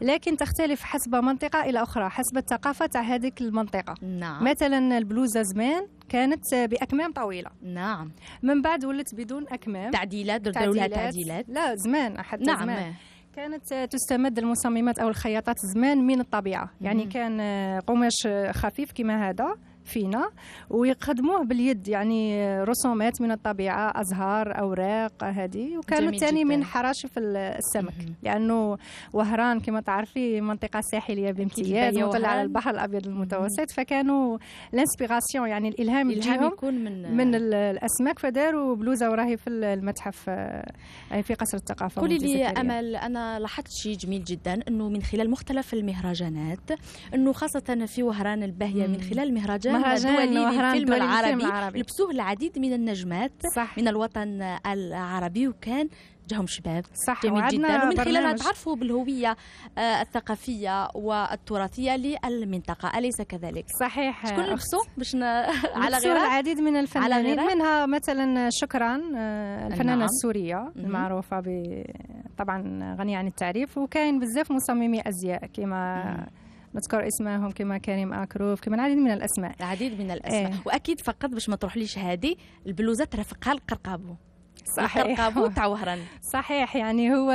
لكن تختلف حسب منطقة إلى أخرى حسب الثقافة تاع هذيك المنطقة نعم. مثلا البلوزة زمان كانت بأكمام طويلة نعم من بعد ولت بدون أكمام تعديلات درت لها تعديلات لا زمان حتى نعم. زمان كانت تستمد المصممات أو الخياطات زمان من الطبيعة يعني كان قماش خفيف كما هذا فينا ويقدموه باليد يعني رسومات من الطبيعه ازهار اوراق هذه وكانوا جداً. من حراشف السمك لانه وهران كما تعرفي منطقه ساحليه بامتياز مطلة على البحر الابيض المتوسط فكانوا الانسبيراسيون يعني الالهام الالهام يكون من من الاسماك فداروا بلوزه وراهي في المتحف آه، في قصر الثقافه قولي لي امل انا لاحظت شيء جميل جدا انه من خلال مختلف المهرجانات انه خاصه في وهران الباهيه من خلال المهرجان مهرجان دولي للفيلم العربي, العربي لبسوه العديد من النجمات صح. من الوطن العربي وكان جاهم شباب صح جميل جدا ومن خلالها تعرفوا بالهويه آه الثقافيه والتراثيه للمنطقه اليس كذلك صحيح شكون لبسوا باش *laughs* على غير العديد من الفنانين منها مثلا شكرا آه، الفنانه نعم. السوريه المعروفه ب... طبعا غنيه عن التعريف وكاين بزاف مصممي ازياء كما نذكر اسمائهم كما كريم اكروف كما العديد من الاسماء العديد من الاسماء ايه. واكيد فقط باش ما تروحليش هذه البلوزات رفقها القرقابو صحيح القرقابو تاع وهران *laughs* صحيح يعني هو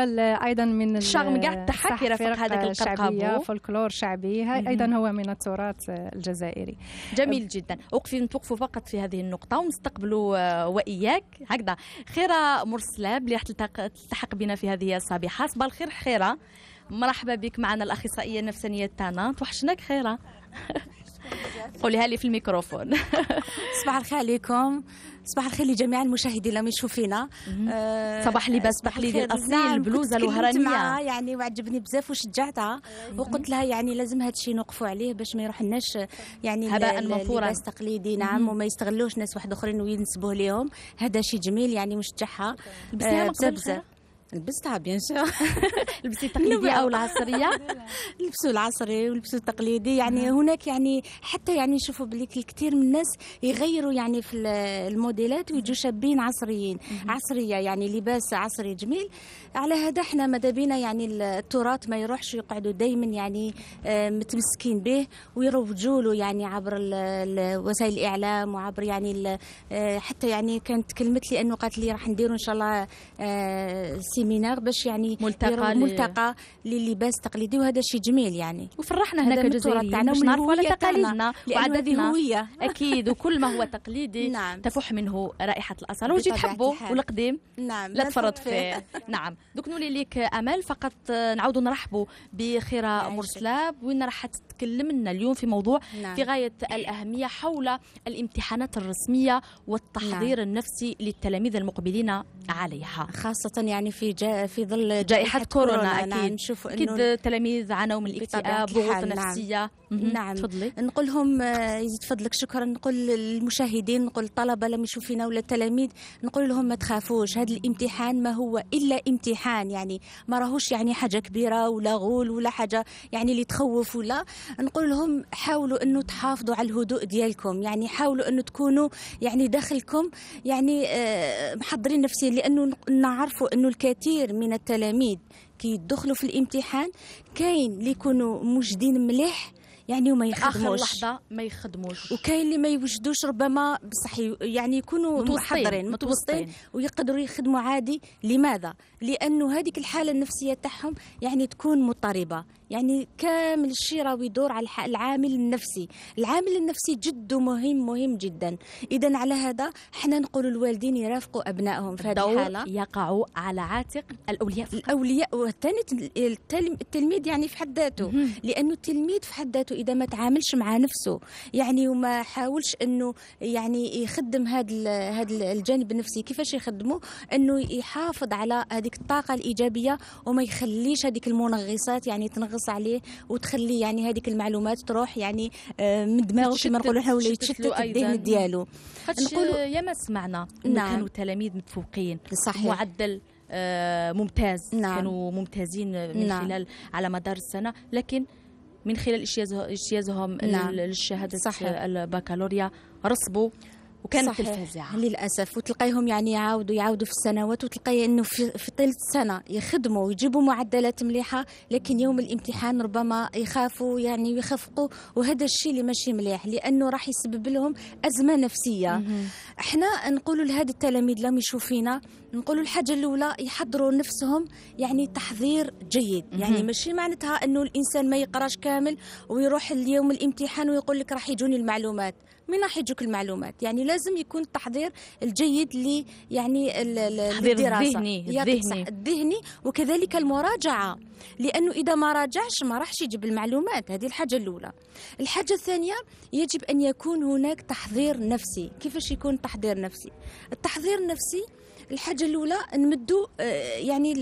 ايضا من الشغم كاع تحكي رافق هذاك القرقابو فولكلور شعبي ايضا هو من التراث الجزائري جميل جدا وقفي نتوقفوا فقط في هذه النقطه ونستقبلوا آه، واياك هكذا خيره مرسلاب اللي راح تلتحق بنا في هذه الصبيحه صباح الخير خيره مرحبا بك معنا الاخصائيه النفسانيه تانا توحشناك خيره *laughs* قوليها لي في الميكروفون *laughs* صباح الخير عليكم صباح الخير لجميع المشاهدين اللي يشوفوا فينا آه صباح لباس صباح لي الاصيل البلوزه نعم، الوهرانيه يعني وعجبني بزاف وشجعتها وقلت لها يعني لازم هذا الشيء نوقفوا عليه باش ما يروحناش يعني هباء منثورا لباس تقليدي نعم وما يستغلوش ناس واحد اخرين وينسبوه لهم هذا شيء جميل يعني مشجعها آه، بزاف بزاف لبستها بيان سور *laughs* لبستي *laughs* التقليديه او العصريه *laughs* لبسوا العصري ولبسوا التقليدي يعني نعم. هناك يعني حتى يعني نشوفوا بلي الكثير من الناس يغيروا يعني في الموديلات ويجوا نعم. شابين عصريين عصريه يعني لباس عصري جميل على هذا احنا ماذا بينا يعني التراث ما يروحش يقعدوا دائما يعني آه، متمسكين به ويروجوا له يعني عبر وسائل الاعلام وعبر يعني آه، حتى يعني كانت كلمت لي انه قالت لي راح نديروا ان شاء الله آه، سيمينار باش يعني ملتقى ملتقى للباس التقليدي وهذا شيء جميل يعني وفرحنا هنا تاعنا باش نعرفوا على تقاليدنا وعاداتنا هوية *laughs* اكيد وكل ما هو تقليدي *laughs* نعم. تفح منه رائحه الاصاله وجي تحبه والقديم نعم لا تفرط فيه *laughs* نعم دوك نولي ليك امل فقط نعاودوا نرحبوا بخيره مرسلاب وين راح تكلمنا اليوم في موضوع نعم. في غاية الأهمية حول الامتحانات الرسمية والتحضير نعم. النفسي للتلاميذ المقبلين عليها خاصة يعني في جا في ظل جائحة كورونا, كورونا أكيد نعم نشوف أكيد التلاميذ عانوا من الاكتئاب ضغوط نعم. نفسية نعم. نعم تفضلي. نقول لهم آه، يزيد فضلك شكرا نقول للمشاهدين نقول الطلبه لما يشوفوا فينا ولا التلاميذ نقول لهم ما تخافوش هذا الامتحان ما هو الا امتحان يعني ما راهوش يعني حاجه كبيره ولا غول ولا حاجه يعني اللي تخوف ولا نقول لهم حاولوا انه تحافظوا على الهدوء ديالكم يعني حاولوا انه تكونوا يعني داخلكم يعني آه، محضرين نفسيا لانه نعرفوا انه الكثير من التلاميذ كيدخلوا في الامتحان كاين اللي يكونوا مجدين مليح يعني وما يخدموش اخر لحظه ما يخدموش وكاين اللي ما يوجدوش ربما بصح يعني يكونوا متوسطين متوسطين ويقدروا يخدموا عادي لماذا لانه هذيك الحاله النفسيه تاعهم يعني تكون مضطربه يعني كامل الشيء راهو يدور على العامل النفسي العامل النفسي جد مهم مهم جدا اذا على هذا حنا نقول الوالدين يرافقوا ابنائهم في هذه الحاله يقع على عاتق الاولياء فقط. الاولياء والثاني التلميذ يعني في حد ذاته لانه التلميذ في حد ذاته اذا ما تعاملش مع نفسه يعني وما حاولش انه يعني يخدم هذا هذا الجانب النفسي كيفاش يخدمه انه يحافظ على هذه هذيك الطاقه الايجابيه وما يخليش هذيك المنغصات يعني تنغص عليه وتخلي يعني هذيك المعلومات تروح يعني آه، من دماغه كما نقولوا حنا ولا يتشتت الذهن ديالو نقولوا ما سمعنا نعم. كانوا تلاميذ متفوقين صحيح معدل آه ممتاز نعم. كانوا ممتازين من نعم. خلال على مدار السنه لكن من خلال اجتيازهم نعم. للشهاده البكالوريا رسبوا وكانت صحيح. الفزاعه للاسف وتلقيهم يعني يعاودوا يعاودوا في السنوات وتلقي انه في, في طيلة سنه يخدموا ويجيبوا معدلات مليحه لكن يوم الامتحان ربما يخافوا يعني يخفقوا وهذا الشيء اللي ماشي مليح لانه راح يسبب لهم ازمه نفسيه احنا نقولوا لهذا التلاميذ لما يشوفينا نقولوا الحاجه الاولى يحضروا نفسهم يعني تحضير جيد يعني ماشي معناتها انه الانسان ما يقراش كامل ويروح اليوم الامتحان ويقول لك راح يجوني المعلومات من جوك المعلومات يعني لازم يكون التحضير الجيد لي يعني الدراسه الذهني الذهني الذهني وكذلك المراجعه لانه اذا ما راجعش ما راحش يجيب المعلومات هذه الحاجه الاولى الحاجه الثانيه يجب ان يكون هناك تحضير نفسي كيفاش يكون تحضير نفسي التحضير النفسي الحاجه الاولى نمدو آه، يعني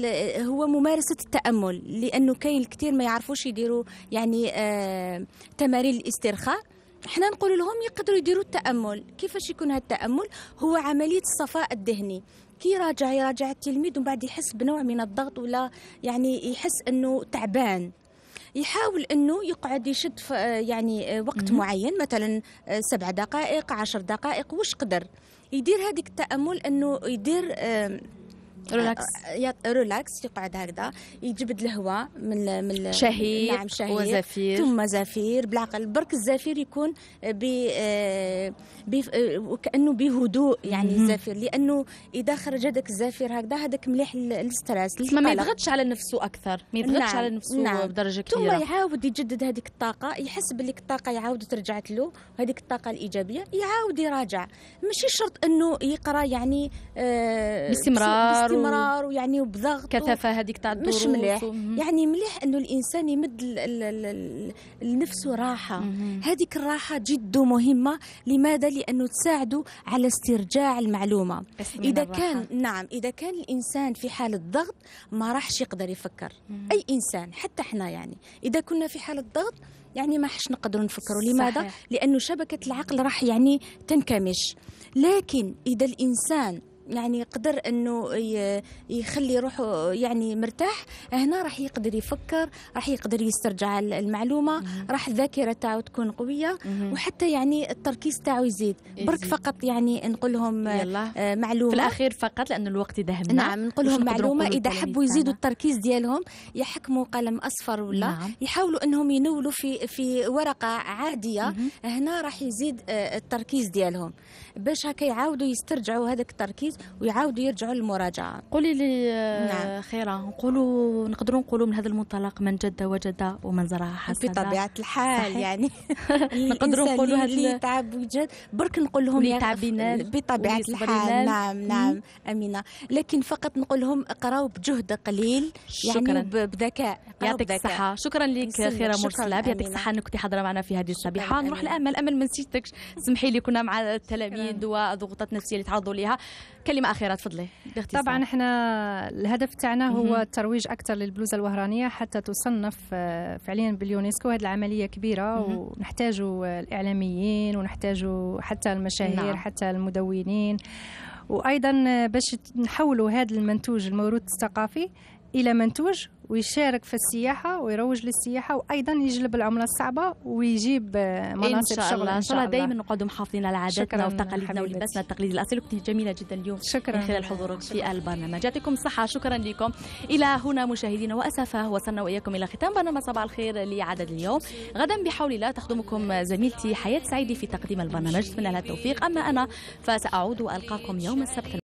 هو ممارسه التامل لانه كاين الكثير ما يعرفوش يديروا يعني آه، تمارين الاسترخاء احنا نقول لهم يقدروا يديروا التامل كيفاش يكون هذا التامل هو عمليه الصفاء الذهني كي يراجع يراجع التلميذ ومن بعد يحس بنوع من الضغط ولا يعني يحس انه تعبان يحاول انه يقعد يشد يعني وقت مم. معين مثلا سبع دقائق عشر دقائق واش قدر يدير هذيك التامل انه يدير ريلاكس آه، ريلاكس يقعد هكذا يجبد الهواء من من شهير نعم شهير وزفير ثم زفير بالعقل برك الزفير يكون ب آه، آه، وكانه بهدوء يعني الزفير لانه اذا خرج هذاك الزفير هكذا هذاك مليح للستريس ما يضغطش على نفسه اكثر ما يضغطش نعم. على نفسه نعم. بدرجه كبيره ثم يعاود يجدد هذيك الطاقه يحس باللي الطاقه يعاود ترجعت له هذيك الطاقه الايجابيه يعاود يراجع ماشي شرط انه يقرا يعني آه باستمرار باستمرار و... ويعني وبضغط كثافه هذيك تاع مش مليح و... يعني مليح انه الانسان يمد لنفسه راحه هذيك الراحه جد مهمه لماذا لانه تساعده على استرجاع المعلومه اذا الراحة. كان نعم اذا كان الانسان في حاله ضغط ما راحش يقدر يفكر مم. اي انسان حتى احنا يعني اذا كنا في حاله ضغط يعني ما حش نقدر نفكروا لماذا لانه شبكه العقل راح يعني تنكمش لكن اذا الانسان يعني قدر انه يخلي روحه يعني مرتاح هنا راح يقدر يفكر راح يقدر يسترجع المعلومه راح الذاكره تاعو تكون قويه وحتى يعني التركيز تاعو يزيد برك فقط يعني نقول لهم آه، معلومه في الاخير فقط لانه الوقت يدهمنا نعم نقول لهم معلومه اذا حبوا يزيدوا التركيز ديالهم يحكموا قلم اصفر ولا نعم. يحاولوا انهم ينولوا في في ورقه عاديه هنا راح يزيد آه، التركيز ديالهم باش هكا يعاودوا يسترجعوا هذاك التركيز الجواز ويعاودوا يرجعوا للمراجعه قولي لي نعم. آه، خيره نقولوا نقدروا نقولوا من هذا المنطلق من جد وجد ومن زرع حسد في طبيعه الحال صحيح. يعني *laughs* نقدروا نقولوا هذا اللي تعب وجد برك نقول لهم تعبنا بطبيعه الحال نعم نعم امينه لكن فقط نقول لهم اقراوا بجهد قليل يعني بذكاء يعطيك الصحه شكرا لك خيره مرسلة يعطيك الصحه انك كنتي حاضره معنا في هذه الصبيحه نروح لامل امل ما نسيتكش سمحي لي كنا مع التلاميذ والضغوطات النفسيه اللي تعرضوا لها كلمه اخيره تفضلي باختصار طبعا احنا الهدف تاعنا هو الترويج اكثر للبلوزه الوهرانيه حتى تصنف آه، فعليا باليونسكو هذه العمليه كبيره ونحتاج الاعلاميين ونحتاج حتى المشاهير نعم. حتى المدونين وايضا آه، باش نحولوا هذا المنتوج الموروث الثقافي الى منتوج ويشارك في السياحة ويروج للسياحة وأيضا يجلب العملة الصعبة ويجيب آه، مناصب شغل إن شاء الله إن شاء الله دائما نقعدوا محافظين على عاداتنا وتقاليدنا ولباسنا التقليدي الأصيل كنت جميلة جدا اليوم شكرا من خلال حضورك في البرنامج يعطيكم الصحة شكرا لكم إلى هنا مشاهدينا وأسفة وصلنا وإياكم إلى ختام برنامج صباح الخير لعدد اليوم غدا بحول الله تخدمكم زميلتي حياة سعيدي في تقديم البرنامج أتمنى لها التوفيق أما أنا فسأعود وألقاكم يوم السبت